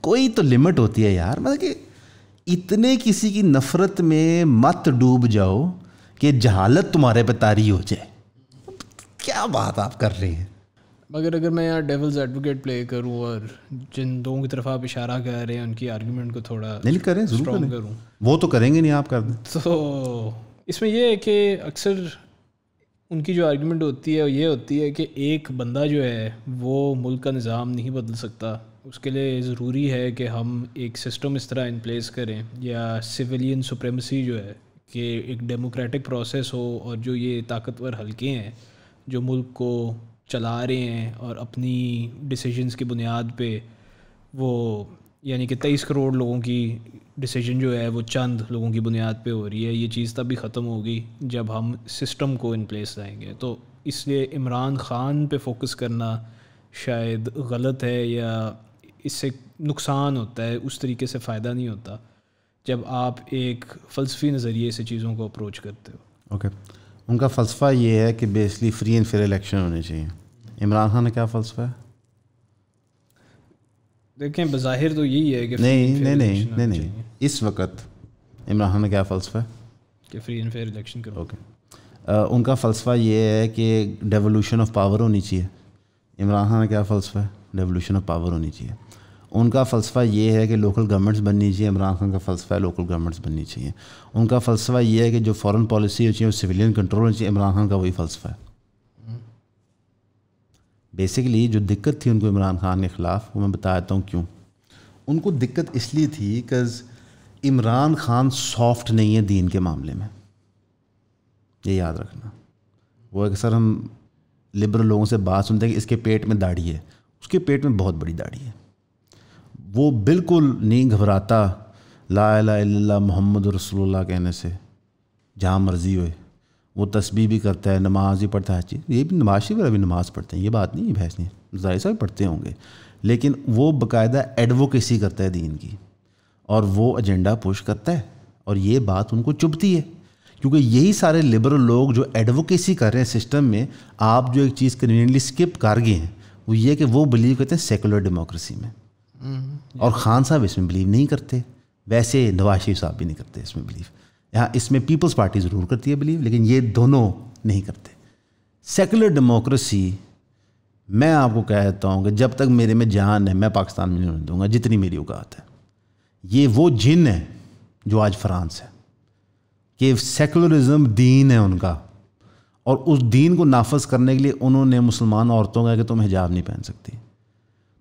कोई तो लिमिट होती है यार मतलब कि इतने किसी की नफ़रत में मत डूब जाओ कि जहालत तुम्हारे पे तारी हो जाए क्या बात आप कर रहे हैं मगर अगर मैं यार डेवल्स एडवोकेट प्ले करूं और जिन लोगों की तरफ आप इशारा कर रहे हैं उनकी आर्गुमेंट को थोड़ा नहीं करें जरूर करें करूं वो तो करेंगे नहीं आप कर दें तो इसमें यह है कि अक्सर उनकी जो आर्गूमेंट होती है वो ये होती है कि एक बंदा जो है वो मुल्क का निज़ाम नहीं बदल सकता उसके लिए ज़रूरी है कि हम एक सिस्टम इस तरह इन प्लेस करें या सिविलियन सुप्रेमसी जो है कि एक डेमोक्रेटिक प्रोसेस हो और जो ये ताकतवर हलके हैं जो मुल्क को चला रहे हैं और अपनी डिसीजंस की बुनियाद पे वो यानी कि तेईस करोड़ लोगों की डिसीजन जो है वो चंद लोगों की बुनियाद पे हो रही है ये चीज़ तभी ख़त्म होगी जब हम सिस्टम को इन प्लेस लाएंगे तो इसलिए इमरान ख़ान पे फोकस करना शायद गलत है या इससे नुकसान होता है उस तरीके से फ़ायदा नहीं होता जब आप एक फ़लसफ़ी नज़रिए से चीज़ों को अप्रोच करते हो ओके okay. उनका फ़लसफ़ा ये है कि basically free and fair election होने चाहिए इमरान खान का क्या फ़लसफ़ा है देखें बज़ाहिर तो यही है कि नहीं नहीं नहीं नहीं नहीं इस वक्त इमरान खान का क्या फ़लसफ़ा है कि फ्री एंड फेयर इलेक्शन करो ओके उनका फ़लसफ़ा ये है कि डेवोल्यूशन ऑफ पावर होनी चाहिए इमरान खान का क्या फ़लसफ़ा है डेवोल्यूशन ऑफ पावर होनी चाहिए उनका फ़लसफ़ा ये है कि लोकल गवर्नमेंट्स बननी चाहिए इमरान खान का फ़लसफ़ा है लोकल गवर्नमेंट्स बननी चाहिए उनका फ़लसफ़ा ये है कि जो फॉरेन पॉलिसी होनी चाहिए वो सिविलियन कंट्रोल होनी चाहिए इमरान खान का वही फ़लसफ़ा है बेसिकली जो दिक्कत थी उनको इमरान खान के ख़िलाफ़ वो मैं बता देता हूँ क्यों उनको दिक्कत इसलिए थी कज़ इमरान खान सॉफ्ट नहीं है दीन के मामले में ये याद रखना वो अक्सर हम लिबरल लोगों से बात सुनते हैं कि इसके पेट में दाढ़ी है उसके पेट में बहुत बड़ी दाढ़ी है वो बिल्कुल नहीं घबराता ला मोहम्मद रसोल्ला कहने से जहाँ मर्जी हुए वो तस्बी भी करता है नमाज भी पढ़ता है हर चीज़ ये भी नमाज ही भी नमाज़ पढ़ते हैं ये बात नहीं बहस नहीं ज़ाहिर साहब पढ़ते होंगे लेकिन वो बाकायदा एडवोकेसी करता है दीन की और वो एजेंडा पुश करता है और ये बात उनको चुभती है क्योंकि यही सारे लिबरल लोग जो एडवोकेसी कर रहे हैं सिस्टम में आप जो एक चीज़ कन्वीनियंटली स्किप कर गए हैं वो ये कि वो बिलीव करते हैं सेकुलर डेमोक्रेसी में हम्म, और ख़ान साहब इसमें बिलीव नहीं करते वैसे नवाज शरीफ साहब भी नहीं करते इसमें बिलीव यहाँ इसमें पीपल्स पार्टी ज़रूर करती है बिलीव लेकिन ये दोनों नहीं करते सेकुलर डेमोक्रेसी मैं आपको कह देता हूँ कि जब तक मेरे में जान है मैं पाकिस्तान में नहीं दूंगा जितनी मेरी औकात है ये वो जिन है जो आज फ्रांस है कि सेकुलरिज्म दीन है उनका और उस दीन को नाफज करने के लिए उन्होंने मुसलमान औरतों का कि तुम हिजाब नहीं पहन सकती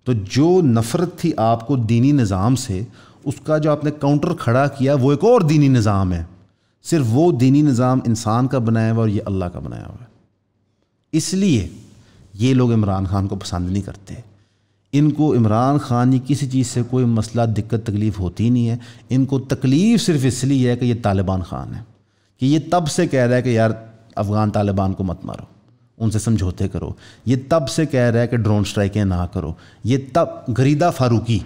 तो जो नफ़रत थी आपको दीनी निज़ाम से उसका जो आपने काउंटर खड़ा किया वो एक और दीनी निज़ाम है सिर्फ वो दीनी निज़ाम इंसान का बनाया हुआ और ये अल्लाह का बनाया हुआ है इसलिए ये लोग इमरान खान को पसंद नहीं करते इनको इमरान खान की किसी चीज़ से कोई मसला दिक्कत तकलीफ़ होती नहीं है इनको तकलीफ़ सिर्फ इसलिए है कि ये तालिबान खान है कि ये तब से कह रहा है कि यार अफ़गान तालिबान को मत मारो उनसे समझौते करो ये तब से कह रहा है कि ड्रोन स्ट्राइकें ना करो ये तब गरीदा फारूकी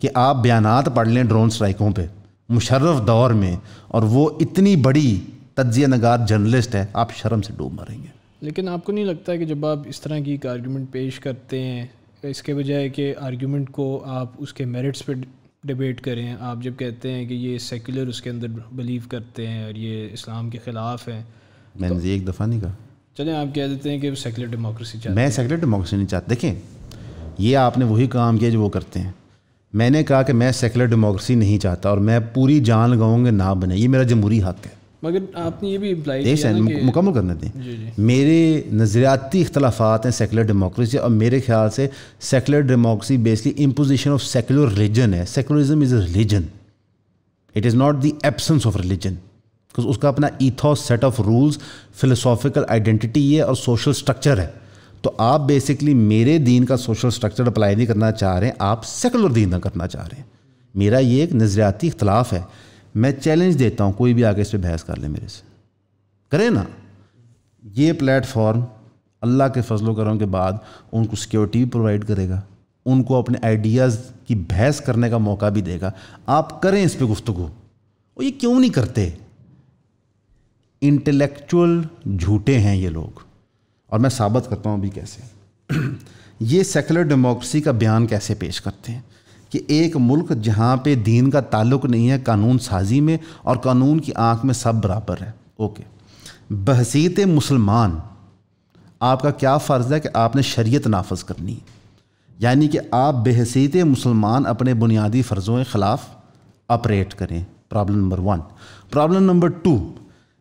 कि आप बयान पढ़ लें ड्रोन स्ट्राइकों पर मुशर्रफ दौर में और वो इतनी बड़ी तजिया नगार जर्नलिस्ट है आप शर्म से डूब मरेंगे लेकिन आपको नहीं लगता कि जब आप इस तरह की एक आर्ग्यूमेंट पेश करते हैं इसके बजाय कि आर्ग्यूमेंट को आप उसके मेरिट्स पर डिबेट करें आप जब कहते हैं कि ये सेकुलर उसके अंदर बिलीव करते हैं और ये इस्लाम के ख़िलाफ़ है मैंने तो, एक दफ़ा नहीं कहा चले आप कह देते हैं कि सेकुलर डेमोक्रेसी चाहते मैं सेकुलर डेमोक्रेसी नहीं चाहता देखें ये आपने वही काम किया जो वो करते हैं मैंने कहा कि मैं सेकुलर डेमोक्रेसी नहीं चाहता और मैं पूरी जान लगाऊंगा ना बने ये मेरा जमहूरी हक है मगर आपने ये भी इम्प्लाई मुकम्मल करने दें मेरे नज़रियाती अख्तलाफात हैं सेकुलर डेमोक्रेसी और मेरे ख्याल से secular democracy basically imposition of secular religion है secularism is a religion it is not the absence of religion उसका अपना ethos set of rules philosophical identity है और सोशल स्ट्रक्चर है तो आप बेसिकली मेरे दीन का सोशल स्ट्रक्चर अप्लाई नहीं करना चाह रहे हैं आप सेकुलर दीन का करना चाह रहे हैं मेरा ये एक नज़रियाती इख्तलाफ है मैं चैलेंज देता हूँ कोई भी आगे इस पर बहस कर ले मेरे से करें ना ये प्लेटफॉर्म अल्लाह के फजलो करों के बाद उनको सिक्योरिटी भी प्रोवाइड करेगा उनको अपने आइडियाज़ की बहस करने का मौका भी देगा आप करें इस पर गुफ्तु और ये क्यों नहीं करते इंटेलेक्चुअल झूठे हैं ये लोग और मैं साबित करता हूँ अभी कैसे ये सेकुलर डेमोक्रेसी का बयान कैसे पेश करते हैं कि एक मुल्क जहाँ पे दीन का ताल्लुक नहीं है कानून साजी में और कानून की आंख में सब बराबर है ओके बहसीत मुसलमान आपका क्या फ़र्ज़ है कि आपने शरीयत नाफज करनी है यानी कि आप बहसीत मुसलमान अपने बुनियादी फ़र्ज़ों के ख़िलाफ़ ऑपरेट करें problem number one problem number two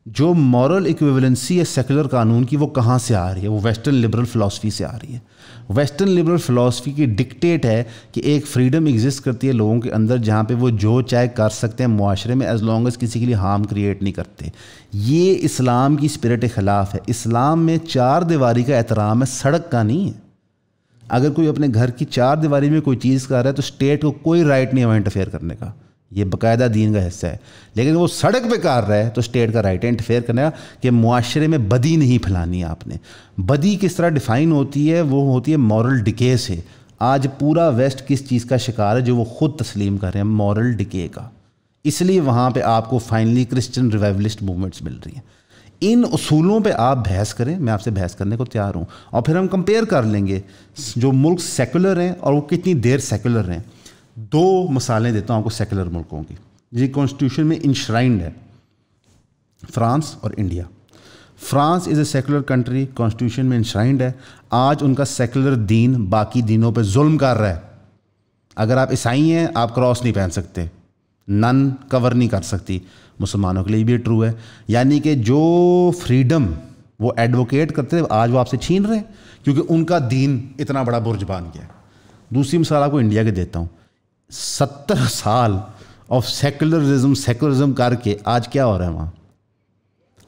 जो मॉरल इक्विवेलेंसी है सेकुलर कानून की वो कहाँ से आ रही है वो वेस्टर्न लिबरल फ़िलासफ़ी से आ रही है वेस्टर्न लिबरल फ़िलासफ़ी की डिक्टेट है कि एक फ्रीडम एग्जिस्ट करती है लोगों के अंदर जहाँ पे वो जो चाहे कर सकते हैं माशरे में एज लॉन्ग एज किसी के लिए हार्म क्रिएट नहीं करते ये इस्लाम की स्पिरट के ख़िलाफ़ है इस्लाम में चार दीवारी का एहतराम है सड़क का नहीं है अगर कोई अपने घर की चार दीवारी में कोई चीज़ कर रहा है तो स्टेट को कोई राइट नहीं है इंटरफेयर करने का ये बाकायदा दीन का हिस्सा है लेकिन वो सड़क पे कार रहा है तो स्टेट का राइट है इंटरफेयर करना कि माशरे में बदी नहीं फैलानी आपने बदी किस तरह डिफाइन होती है वो होती है मॉरल डिके से आज पूरा वेस्ट किस चीज़ का शिकार है जो वो खुद तस्लीम कर रहे हैं मॉरल डिके का इसलिए वहाँ पर आपको फाइनली क्रिश्चन रिवाइवलिस्ट मूवमेंट्स मिल रही हैं इन असूलों पे आप बहस करें मैं आपसे बहस करने को तैयार हूँ और फिर हम कंपेयर कर लेंगे जो मुल्क सेकुलर हैं और वो कितनी देर सेकुलर हैं दो मसालें देता हूँ आपको सेकुलर मुल्कों की ये कॉन्स्टिट्यूशन में इंश्राइंड है फ्रांस और India France is a secular country constitution में इंश्राइंड है आज उनका सेकुलर दीन बाकी दीनों पर जुल्म कर रहा है अगर आप ईसाई हैं आप क्रॉस नहीं पहन सकते नन कवर नहीं कर सकती मुसलमानों के लिए भी ट्रू है यानी कि जो फ्रीडम वो एडवोकेट करते थे आज वो आपसे छीन रहे हैं क्योंकि उनका दीन इतना बड़ा बुरजबान किया गया दूसरी मिसाल आपको इंडिया के देता हूँ सत्तर साल ऑफ सेकुलरिज्म सेकुलरिज्म करके आज क्या हो रहा है वहाँ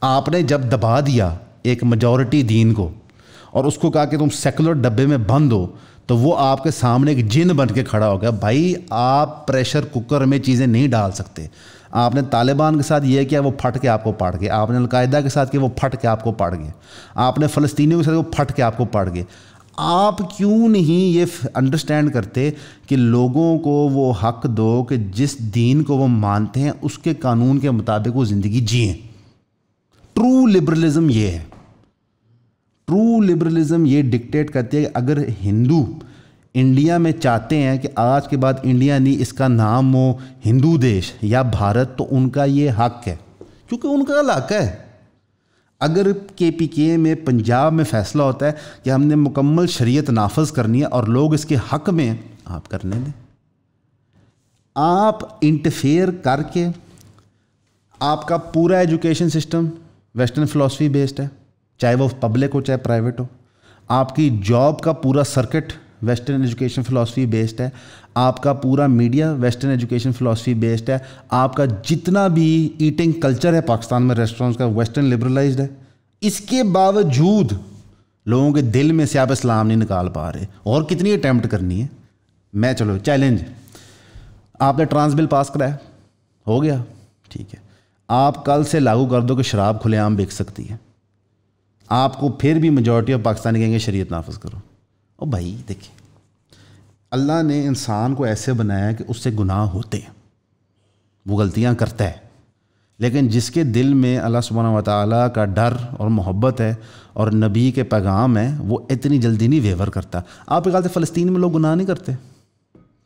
आपने जब दबा दिया एक मेजोरिटी दीन को और उसको कहा कि तुम सेकुलर डब्बे में बंद हो तो वो आपके सामने एक जिन बन के खड़ा हो गया भाई आप प्रेशर कुकर में चीज़ें नहीं डाल सकते आपने तालिबान के साथ ये किया वो फट के आपको पाड़ गए आपने अलकायदा के साथ किया वो फट के आपको पाड़ गए आपने फलस्तियों के साथ वो फट के आपको पाड़ गए आप क्यों नहीं ये अंडरस्टैंड करते कि लोगों को वो हक दो कि जिस दीन को वो मानते हैं उसके कानून के मुताबिक वो ज़िंदगी जिए ट्रू लिबरलिज्म ये है ट्रू लिबरलिज्म ये डिक्टेट करती है कि अगर हिंदू इंडिया में चाहते हैं कि आज के बाद इंडिया नहीं इसका नाम हो हिंदू देश या भारत तो उनका ये हक है क्योंकि उनका इलाका है अगर के पी के में पंजाब में फैसला होता है कि हमने मुकम्मल शरीयत नाफज करनी है और लोग इसके हक में आप करने दें आप इंटरफेयर करके आपका पूरा education system western philosophy based है चाहे वो पब्लिक हो चाहे प्राइवेट हो आपकी जॉब का पूरा circuit western education philosophy based है आपका पूरा media western education philosophy based है आपका जितना भी ईटिंग कल्चर है पाकिस्तान में रेस्टोरेंट्स का वेस्टर्न लिबरलाइज है इसके बावजूद लोगों के दिल में से आप इस्लाम नहीं निकाल पा रहे और कितनी अटैम्प्ट करनी है मैं चलो चैलेंज आपने ट्रांस बिल पास कराया हो गया ठीक है आप कल से लागू कर दो कि शराब खुलेआम बेच सकती है आपको फिर भी मेजॉरिटी ऑफ पाकिस्तानी कहेंगे शरीयत नाफज करो और भाई देखिए अल्लाह ने इंसान को ऐसे बनाया कि उससे गुनाह होते हैं वो गलतियाँ करता है लेकिन जिसके दिल में अल्लाह सुबहाना ताली का डर और मोहब्बत है और नबी के पैगाम है वो इतनी जल्दी नहीं वेवर करता आप एक से फ़लस्तीन में लोग गुनाह नहीं करते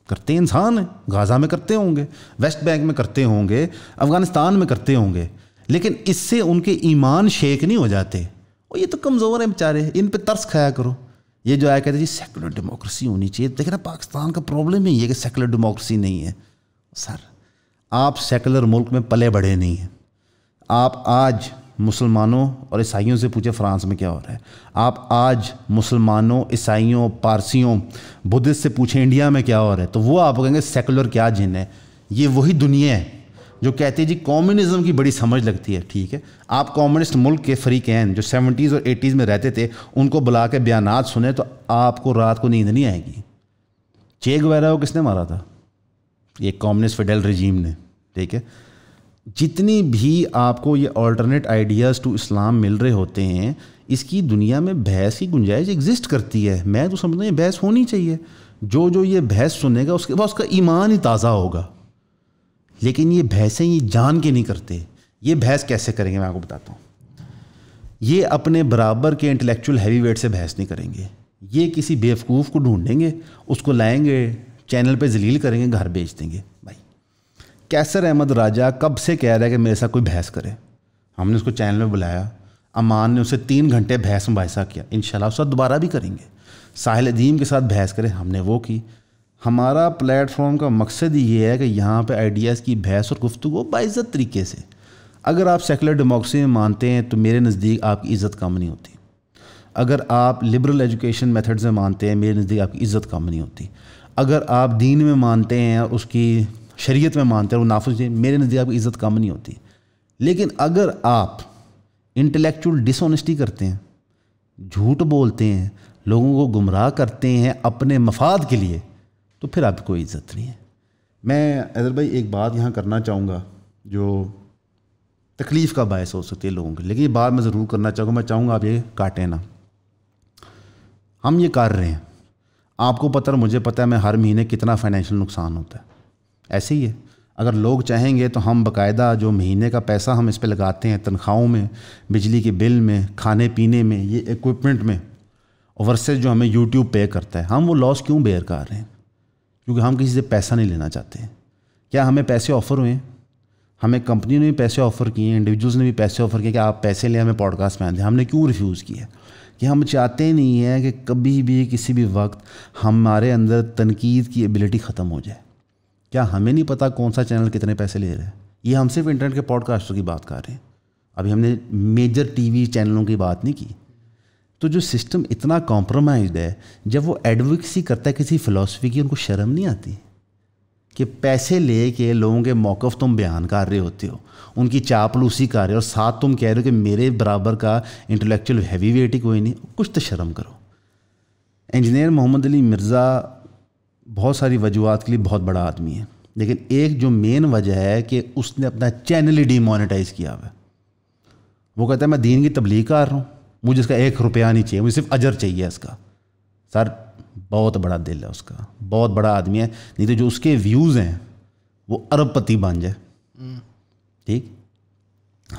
करते इंसान हैं गाज़ा में करते होंगे वेस्ट बैंक में करते होंगे अफ़गानिस्तान में करते होंगे लेकिन इससे उनके ईमान शेक नहीं हो जाते और ये तो कमज़ोर हैं बेचारे इन पर तरस खाया करो ये जो आया कहते जी सेकुलर डेमोक्रेसी होनी चाहिए देखे ना पाकिस्तान का प्रॉब्लम ही है कि सेकुलर डेमोक्रेसी नहीं है सर आप सेकुलर मुल्क में पले बढ़े नहीं हैं आप आज मुसलमानों और ईसाइयों से पूछे फ्रांस में क्या हो रहा है आप आज मुसलमानों ईसाइयों पारसियों बुद्धिस्ट से पूछें इंडिया में क्या हो रहा है तो वो आप कहेंगे सेकुलर क्या जिन है ये वही दुनिया है जो कहते हैं जी कम्युनिज्म की बड़ी समझ लगती है ठीक है आप कम्युनिस्ट मुल्क के कैन जो सेवेंटीज़ और एटीज़ में रहते थे उनको बुला के बयान सुने तो आपको रात को नींद नहीं आएगी चेक वगैरह को किसने मारा था ये कम्युनिस्ट फेडरल रजीम ने ठीक है जितनी भी आपको ये ऑल्टरनेट आइडियाज़ टू इस्लाम मिल रहे होते हैं इसकी दुनिया में बहस की गुंजाइश एग्जिस्ट करती है मैं तो समझता हूँ ये बहस होनी चाहिए जो जो ये बहस सुनेगा उसके बाद उसका ईमान ही ताज़ा होगा लेकिन ये भैंसें ये जान के नहीं करते ये भैंस कैसे करेंगे मैं आपको बताता हूँ ये अपने बराबर के इंटेलेक्चुअल हैवी वेट से बहस नहीं करेंगे ये किसी बेवकूफ़ को ढूंढेंगे उसको लाएंगे चैनल पे जलील करेंगे घर बेच देंगे भाई कैसर अहमद राजा कब से कह रहा है कि मेरे साथ कोई बहस करे हमने उसको चैनल में बुलाया अमान ने उसे तीन घंटे बहस मुबासा किया इन उसके दोबारा भी करेंगे साहिल अदीम के साथ बहस करे हमने वो की हमारा प्लेटफॉर्म का मकसद ये है कि यहाँ पे आइडियाज़ की बहस और गुफ्तु बाइज़त तरीके से अगर आप सेकुलर डेमोक्रेसी में मानते हैं तो मेरे नज़दीक आपकी इज़्ज़त कम नहीं होती अगर आप लिबरल एजुकेशन मेथड्स में मानते हैं मेरे नज़दीक आपकी इज़्ज़त कम नहीं होती अगर आप दीन में मानते हैं और उसकी शरीयत में मानते हैं वो नाफुज मेरे नज़दीक आपकी इज़्ज़त कम नहीं होती लेकिन अगर आप इंटेलेक्चुअल डिसऑनेस्टी करते हैं झूठ बोलते हैं लोगों को गुमराह करते हैं अपने मफाद के लिए तो फिर आपकी कोई इज्जत नहीं है मैं अदर भाई एक बात यहाँ करना चाहूँगा जो तकलीफ़ का बायस हो सकती है लोगों के लेकिन ये बात मैं ज़रूर करना चाहूँगा मैं चाहूँगा आप ये काटें ना हम ये कर रहे हैं आपको पता मुझे पता है मैं हर महीने कितना फाइनेंशियल नुकसान होता है ऐसे ही है अगर लोग चाहेंगे तो हम बकायदा जो महीने का पैसा हम इस पर लगाते हैं तनख्वाहों में बिजली के बिल में खाने पीने में ये इक्विपमेंट में वर्सेज जो हमें यूट्यूब पे करता है हम वो लॉस क्यों बेयर कर रहे हैं क्योंकि हम किसी से पैसा नहीं लेना चाहते क्या हमें पैसे ऑफ़र हुए हमें कंपनी ने भी पैसे ऑफ़र किए इंडिविजुअल्स ने भी पैसे ऑफ़र किए कि आप पैसे लें हमें पॉडकास्ट में आते हैं हमने क्यों रिफ्यूज़ किया कि हम चाहते नहीं हैं कि कभी भी किसी भी वक्त हमारे अंदर तनकीद की एबिलिटी ख़त्म हो जाए क्या हमें नहीं पता कौन सा चैनल कितने पैसे ले रहा है ये हम सिर्फ इंटरनेट के पॉडकास्टर की बात कर रहे हैं अभी हमने मेजर टीवी चैनलों की बात नहीं की तो जो सिस्टम इतना कॉम्प्रोमाइज है जब वो एडवोकेसी करता है किसी फ़िलासफ़ी की उनको शर्म नहीं आती कि पैसे ले के लोगों के मौक़ तुम बयान कर रहे होते हो उनकी चापलूसी कर रहे हो और साथ तुम कह रहे हो कि मेरे बराबर का इंटेलेक्चुअल हैवी वेट ही कोई नहीं कुछ तो शर्म करो इंजीनियर मोहम्मद अली मिर्ज़ा बहुत सारी वजूहत के लिए बहुत बड़ा आदमी है लेकिन एक जो मेन वजह है कि उसने अपना चैनल ही डीमोनेटाइज़ किया हुआ वो कहता है मैं दीन की तबलीग कर रहा हूँ मुझे इसका एक रुपया नहीं चाहिए मुझे सिर्फ अजर चाहिए इसका सर बहुत बड़ा दिल है उसका बहुत बड़ा आदमी है नहीं तो जो उसके व्यूज़ हैं वो अरबपति बन जाए हम्म। ठीक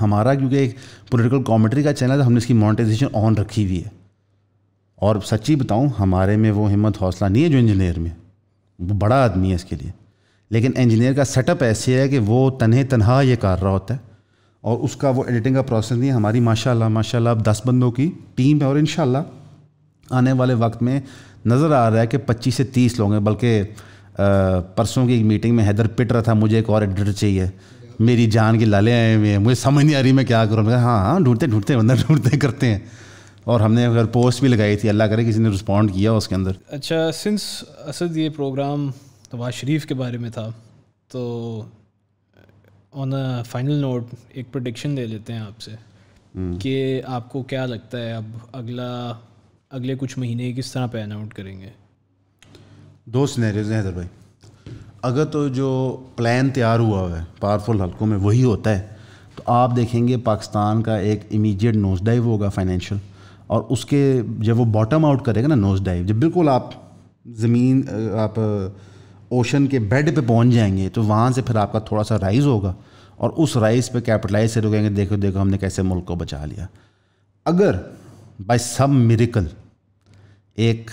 हमारा क्योंकि एक पोलिटिकल कॉमेट्री का चैनल है तो हमने इसकी मोनेटाइजेशन ऑन रखी हुई है और सच्ची बताऊँ हमारे में वो हिम्मत हौसला नहीं है जो इंजीनियर में वो बड़ा आदमी है इसके लिए लेकिन इंजीनियर का सेटअप ऐसे है कि वो तनहे तनहा ये कर रहा होता है और उसका वो एडिटिंग का प्रोसेस नहीं है हमारी माशाल्लाह माशाल्लाह अब दस बंदों की टीम है और इन आने वाले वक्त में नज़र आ रहा है कि पच्चीस से तीस लोग हैं बल्कि परसों की एक मीटिंग में हैदर पिट रहा था मुझे एक और एडिटर चाहिए मेरी जान की लाले आए हुए हैं मुझे समझ नहीं आ रही मैं क्या करूँ मैं हाँ हाँ ढूंढते ढूंढते बंदा ढूंढते करते हैं और हमने अगर पोस्ट भी लगाई थी अल्लाह करे किसी ने रिस्पॉन्ड किया उसके अंदर अच्छा सिंस असद ये प्रोग्राम नवाज शरीफ के बारे में था तो ऑन अ फाइनल नोट एक प्रोडिक्शन दे लेते हैं आपसे हम्म। कि आपको क्या लगता है अब अगला अगले कुछ महीने किस तरह पैन आउट करेंगे दो सिनेरियोज हैं हैदर भाई अगर तो जो प्लान तैयार हुआ है पावरफुल हलकों में वही होता है तो आप देखेंगे पाकिस्तान का एक इमीडिएट नोज डाइव होगा फाइनेंशियल और उसके जब वो बॉटम आउट करेगा ना नोज डाइव जब बिल्कुल आप ज़मीन आप ओशन के बेड पे पहुंच जाएंगे तो वहाँ से फिर आपका थोड़ा सा राइज़ होगा और उस राइज़ पे कैपिटलाइज से रुकेंगे देखो देखो हमने कैसे मुल्क को बचा लिया अगर बाय सब मेरिकल एक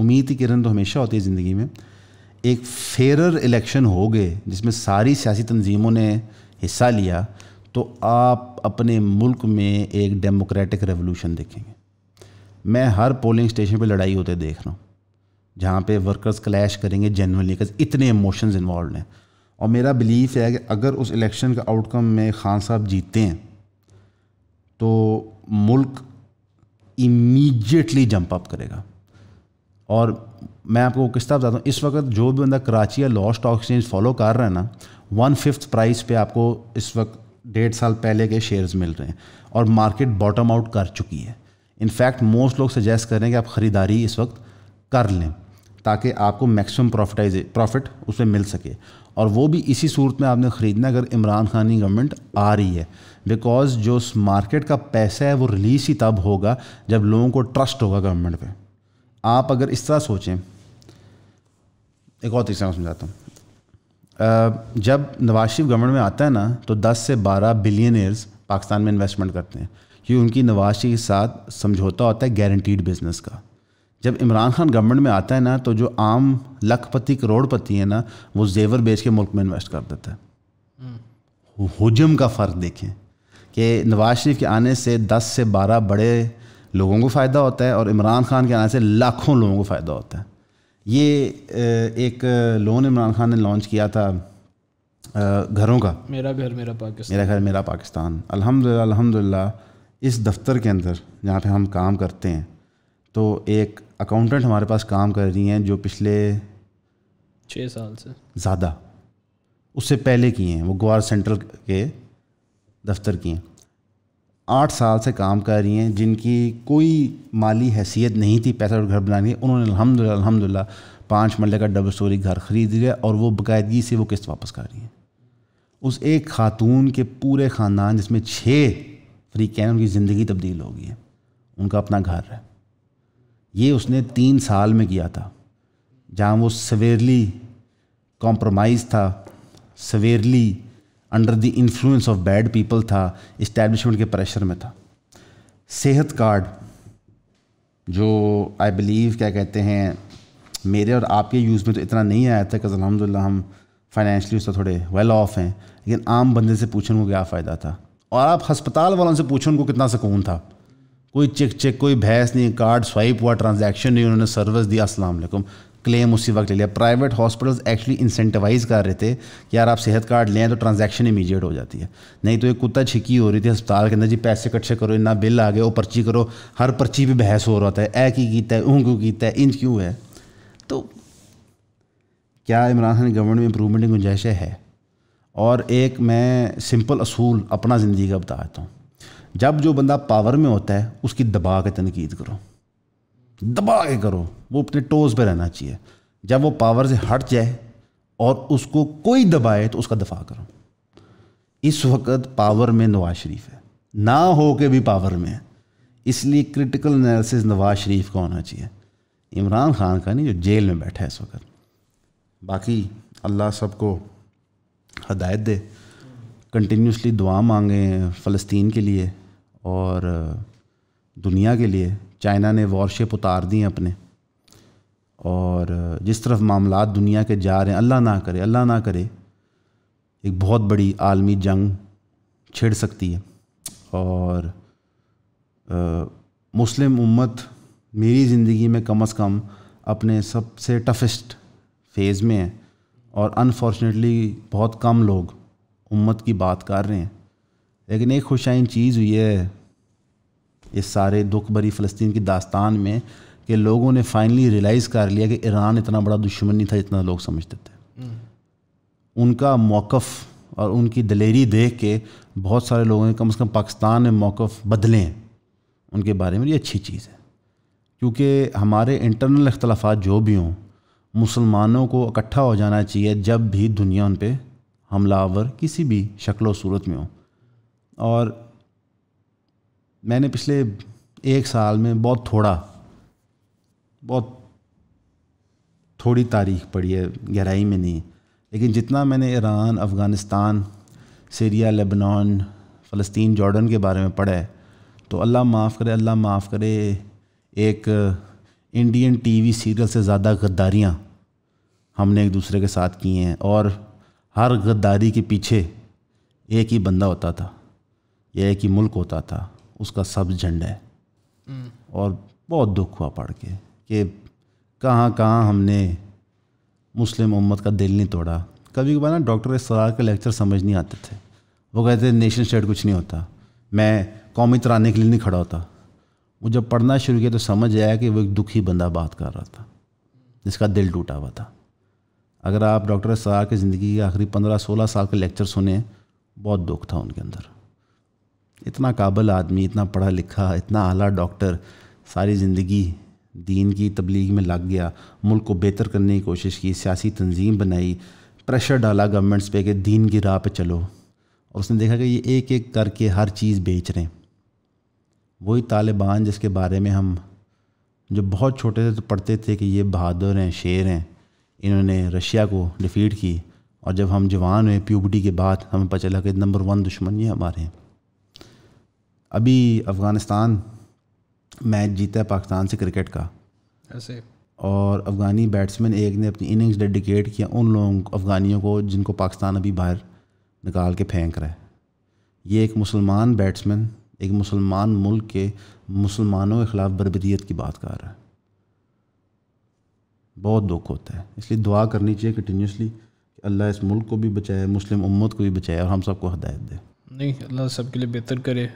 उम्मीद की किरण तो हमेशा होती है ज़िंदगी में एक फेयर इलेक्शन हो गए जिसमें सारी सियासी तंजीमों ने हिस्सा लिया तो आप अपने मुल्क में एक डेमोक्रेटिक रेवोल्यूशन देखेंगे मैं हर पोलिंग स्टेशन पे लड़ाई होते देख रहा हूँ जहाँ पे वर्कर्स क्लैश करेंगे जेनवनली बिकॉज इतने इमोशंस इन्वॉल्व हैं और मेरा बिलीफ है कि अगर उस इलेक्शन का आउटकम में खान साहब जीतते हैं तो मुल्क इमीजिएटली जंप अप करेगा और मैं आपको तरह बताता हूँ इस वक्त जो भी बंदा कराची या लॉ स्टॉक एक्सचेंज फॉलो कर रहा है ना वन फिफ्थ प्राइस पे आपको इस वक्त डेढ़ साल पहले के शेयर्स मिल रहे हैं और मार्केट बॉटम आउट कर चुकी है इनफैक्ट मोस्ट लोग सजेस्ट कर रहे हैं कि आप ख़रीदारी इस वक्त कर लें ताकि आपको मैक्सिमम प्रॉफिटाइज प्रॉफिट उसमें मिल सके और वो भी इसी सूरत में आपने ख़रीदना अगर इमरान खान की गवर्नमेंट आ रही है बिकॉज जो मार्केट का पैसा है वो रिलीज़ ही तब होगा जब लोगों को ट्रस्ट होगा गवर्नमेंट पे आप अगर इस तरह सोचें एक और तीसरा समझाता हूँ जब नवाज शरीफ गवर्नमेंट में आता है ना तो 10 से 12 बिलियनर्स पाकिस्तान में इन्वेस्टमेंट करते हैं क्योंकि उनकी नवाज शरीफ के साथ समझौता होता है गारंटीड बिजनेस का जब इमरान खान गवर्नमेंट में आता है ना तो जो आम लखपति करोड़पति है ना वो जेवर बेच के मुल्क में इन्वेस्ट कर देता है हजम का फ़र्क देखें कि नवाज शरीफ के आने से दस से बारह बड़े लोगों को फ़ायदा होता है और इमरान खान के आने से लाखों लोगों को फ़ायदा होता है ये एक लोन इमरान खान ने लॉन्च किया था घरों का मेरा घर मेरा पाकिस्तान मेरा घर मेरा पाकिस्तान अल्हम्दुलिल्लाह अल्हम्दुलिल्लाह इस दफ्तर के अंदर जहाँ पे हम काम करते हैं तो एक अकाउंटेंट हमारे पास काम कर रही हैं जो पिछले छः साल से ज़्यादा उससे पहले की हैं वो ग्वार सेंट्रल के दफ्तर की हैं आठ साल से काम कर रही हैं जिनकी कोई माली हैसियत नहीं थी पैसा और घर बनाने की उन्होंने अलहमदिल्ला अलहमदिल्ला पाँच मरल का डबल स्टोरी घर ख़रीद लिया और वो बाकायदगी से वो किस्त वापस कर रही हैं उस एक खातून के पूरे ख़ानदान जिसमें छः फ्री कैन उनकी ज़िंदगी तब्दील हो गई है उनका अपना घर है ये उसने तीन साल में किया था जहाँ वो सवेरली कॉम्प्रोमाइज़ था severely under the influence of bad people था इस्टेब्लिशमेंट के प्रेशर में था सेहत कार्ड जो आई बिलीव क्या कहते हैं मेरे और आपके यूज़ में तो इतना नहीं आया था कज़ अलहमदिल्ला हम फाइनेंशली उससे थोड़े वेल ऑफ हैं लेकिन आम बंदे से पूछने को क्या फ़ायदा था और आप हस्पताल वालों से पूछो उनको कितना सुकून था कोई चेक चेक कोई बहस नहीं कार्ड स्वाइप हुआ ट्रांजैक्शन नहीं उन्होंने सर्विस दिया असलम क्लेम उसी वक्त ले लिया प्राइवेट हॉस्पिटल्स एक्चुअली इंसेंटिवाइज कर रहे थे कि यार आप सेहत कार्ड लें तो ट्रांजैक्शन इमीडिएट हो जाती है नहीं तो एक कुत्ता छिकी हो रही थी अस्पताल के अंदर जी पैसे इकट्ठे करो इन्ना बिल आ गया वो पर्ची करो हर पर्ची पर बहस हो रहा था ऐ की कीता है ऊँ क्यों कीता है इंज क्यों है तो क्या इमरान खान गवर्नमेंट में इंप्रूवमेंट की गुंजाइश है और एक मैं सिंपल असूल अपना ज़िंदगी का बता देता हूँ जब जो बंदा पावर में होता है उसकी दबा के तनकीद करो दबा के करो वो अपने टोज़ पे रहना चाहिए जब वो पावर से हट जाए और उसको कोई दबाए तो उसका दफा करो इस वक्त पावर में नवाज शरीफ है ना हो के भी पावर में है इसलिए क्रिटिकल एनालिसिस नवाज शरीफ का होना चाहिए इमरान खान का नहीं जो जेल में बैठा है इस वक्त बाकी अल्लाह सबको हदायत दे कंटिन्यूसली दुआ मांगें फ़लस्तीन के लिए और दुनिया के लिए चाइना ने वॉरशिप उतार दी अपने और जिस तरफ मामला दुनिया के जा रहे हैं अल्लाह ना करे अल्लाह ना करे एक बहुत बड़ी आलमी जंग छिड़ सकती है और आ, मुस्लिम उम्मत मेरी ज़िंदगी में कम अज़ कम अपने सबसे टफेस्ट फेज़ में है और अनफॉर्चुनेटली बहुत कम लोग उम्मत की बात कर रहे हैं लेकिन एक खुशाइन चीज़ हुई है इस सारे दुख भरी फ़लस्तीन की दास्तान में कि लोगों ने फाइनली रियलाइज़ कर लिया कि ईरान इतना बड़ा दुश्मन नहीं था जितना लोग समझते थे उनका मौक़ और उनकी दलेरी देख के बहुत सारे लोगों ने कम अज़ कम पाकिस्तान में मौक़ बदले उनके बारे में ये अच्छी चीज़ है क्योंकि हमारे इंटरनल अख्तलाफा जो भी हों मुसलमानों को इकट्ठा हो जाना चाहिए जब भी दुनिया उन पर हमलावर किसी भी शक्ल सूरत में हो और मैंने पिछले एक साल में बहुत थोड़ा बहुत थोड़ी तारीख पढ़ी है गहराई में नहीं लेकिन जितना मैंने ईरान अफ़गानिस्तान सीरिया लेबनान फ़लस्तीन जॉर्डन के बारे में पढ़ा है तो अल्लाह माफ़ करे अल्लाह माफ़ करे एक इंडियन टीवी सीरियल से ज़्यादा गद्दारियाँ हमने एक दूसरे के साथ की हैं और हर गद्दारी के पीछे एक ही बंदा होता था यह एक ही मुल्क होता था उसका सब झंड है और बहुत दुख हुआ पढ़ के कि कहाँ कहाँ हमने मुस्लिम उम्मत का दिल नहीं तोड़ा कभी कभार ना डॉक्टर सरार के लेक्चर समझ नहीं आते थे वो कहते नेशन स्टेट कुछ नहीं होता मैं कौमी तराने के लिए नहीं खड़ा होता वो जब पढ़ना शुरू किया तो समझ आया कि वो एक दुखी बंदा बात कर रहा था जिसका दिल टूटा हुआ था अगर आप डॉक्टर सरार की ज़िंदगी के आखिरी पंद्रह सोलह साल के लेक्चर सुने बहुत दुख था उनके अंदर इतना काबिल आदमी इतना पढ़ा लिखा इतना आला डॉक्टर सारी ज़िंदगी दीन की तबलीग में लग गया मुल्क को बेहतर करने की कोशिश की सियासी तंजीम बनाई प्रेशर डाला गवर्नमेंट्स पे कि दीन की राह पे चलो और उसने देखा कि ये एक एक करके हर चीज़ बेच रहे हैं वही तालिबान जिसके बारे में हम जो बहुत छोटे थे तो पढ़ते थे कि ये बहादुर हैं शेर हैं इन्होंने रशिया को डिफ़ीट की और जब हम जवान हुए प्यूबी के बाद हमें पता चला कि नंबर वन दुश्मन ये हमारे हैं अभी अफ़गानिस्तान मैच जीता है पाकिस्तान से क्रिकेट का ऐसे और अफ़गानी बैट्समैन एक ने अपनी इनिंग्स डेडिकेट किया उन लोगों अफ़गानियों को जिनको पाकिस्तान अभी बाहर निकाल के फेंक रहा है ये एक मुसलमान बैट्समैन एक मुसलमान मुल्क के मुसलमानों के ख़िलाफ़ बरबरीत की बात कर रहा है बहुत दुख होता है इसलिए दुआ करनी चाहिए कंटिन्यूसली कि अल्लाह इस मुल्क को भी बचाए मुस्लिम उम्मत को भी बचाए और हम सबको हदायत दे नहीं अल्लाह सबके लिए बेहतर करे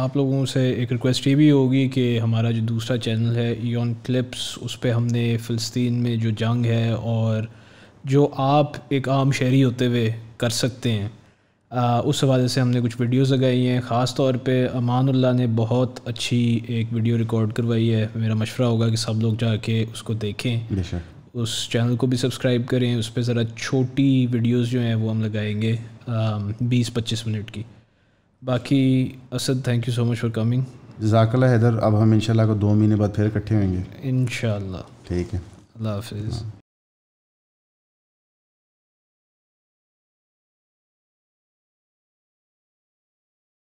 आप लोगों से एक रिक्वेस्ट ये भी होगी कि हमारा जो दूसरा चैनल है ईन क्लिप्स उस पर हमने फ़लस्तीन में जो जंग है और जो आप एक आम शहरी होते हुए कर सकते हैं आ, उस हवाले से हमने कुछ वीडियोस लगाई हैं ख़ास तौर पे अमानुल्लाह ने बहुत अच्छी एक वीडियो रिकॉर्ड करवाई है मेरा मशवरा होगा कि सब लोग जाके उसको देखें उस चैनल को भी सब्सक्राइब करें उस पर ज़रा छोटी वीडियोज़ जो हैं वो हम लगाएंगे बीस पच्चीस मिनट की बाकी Asad thank you so much for coming जजाकला हैदर अब हम इंशाल्लाह को दो महीने बाद फिर इकट्ठे होंगे इंशाल्लाह ठीक है अल्लाह हाफिज़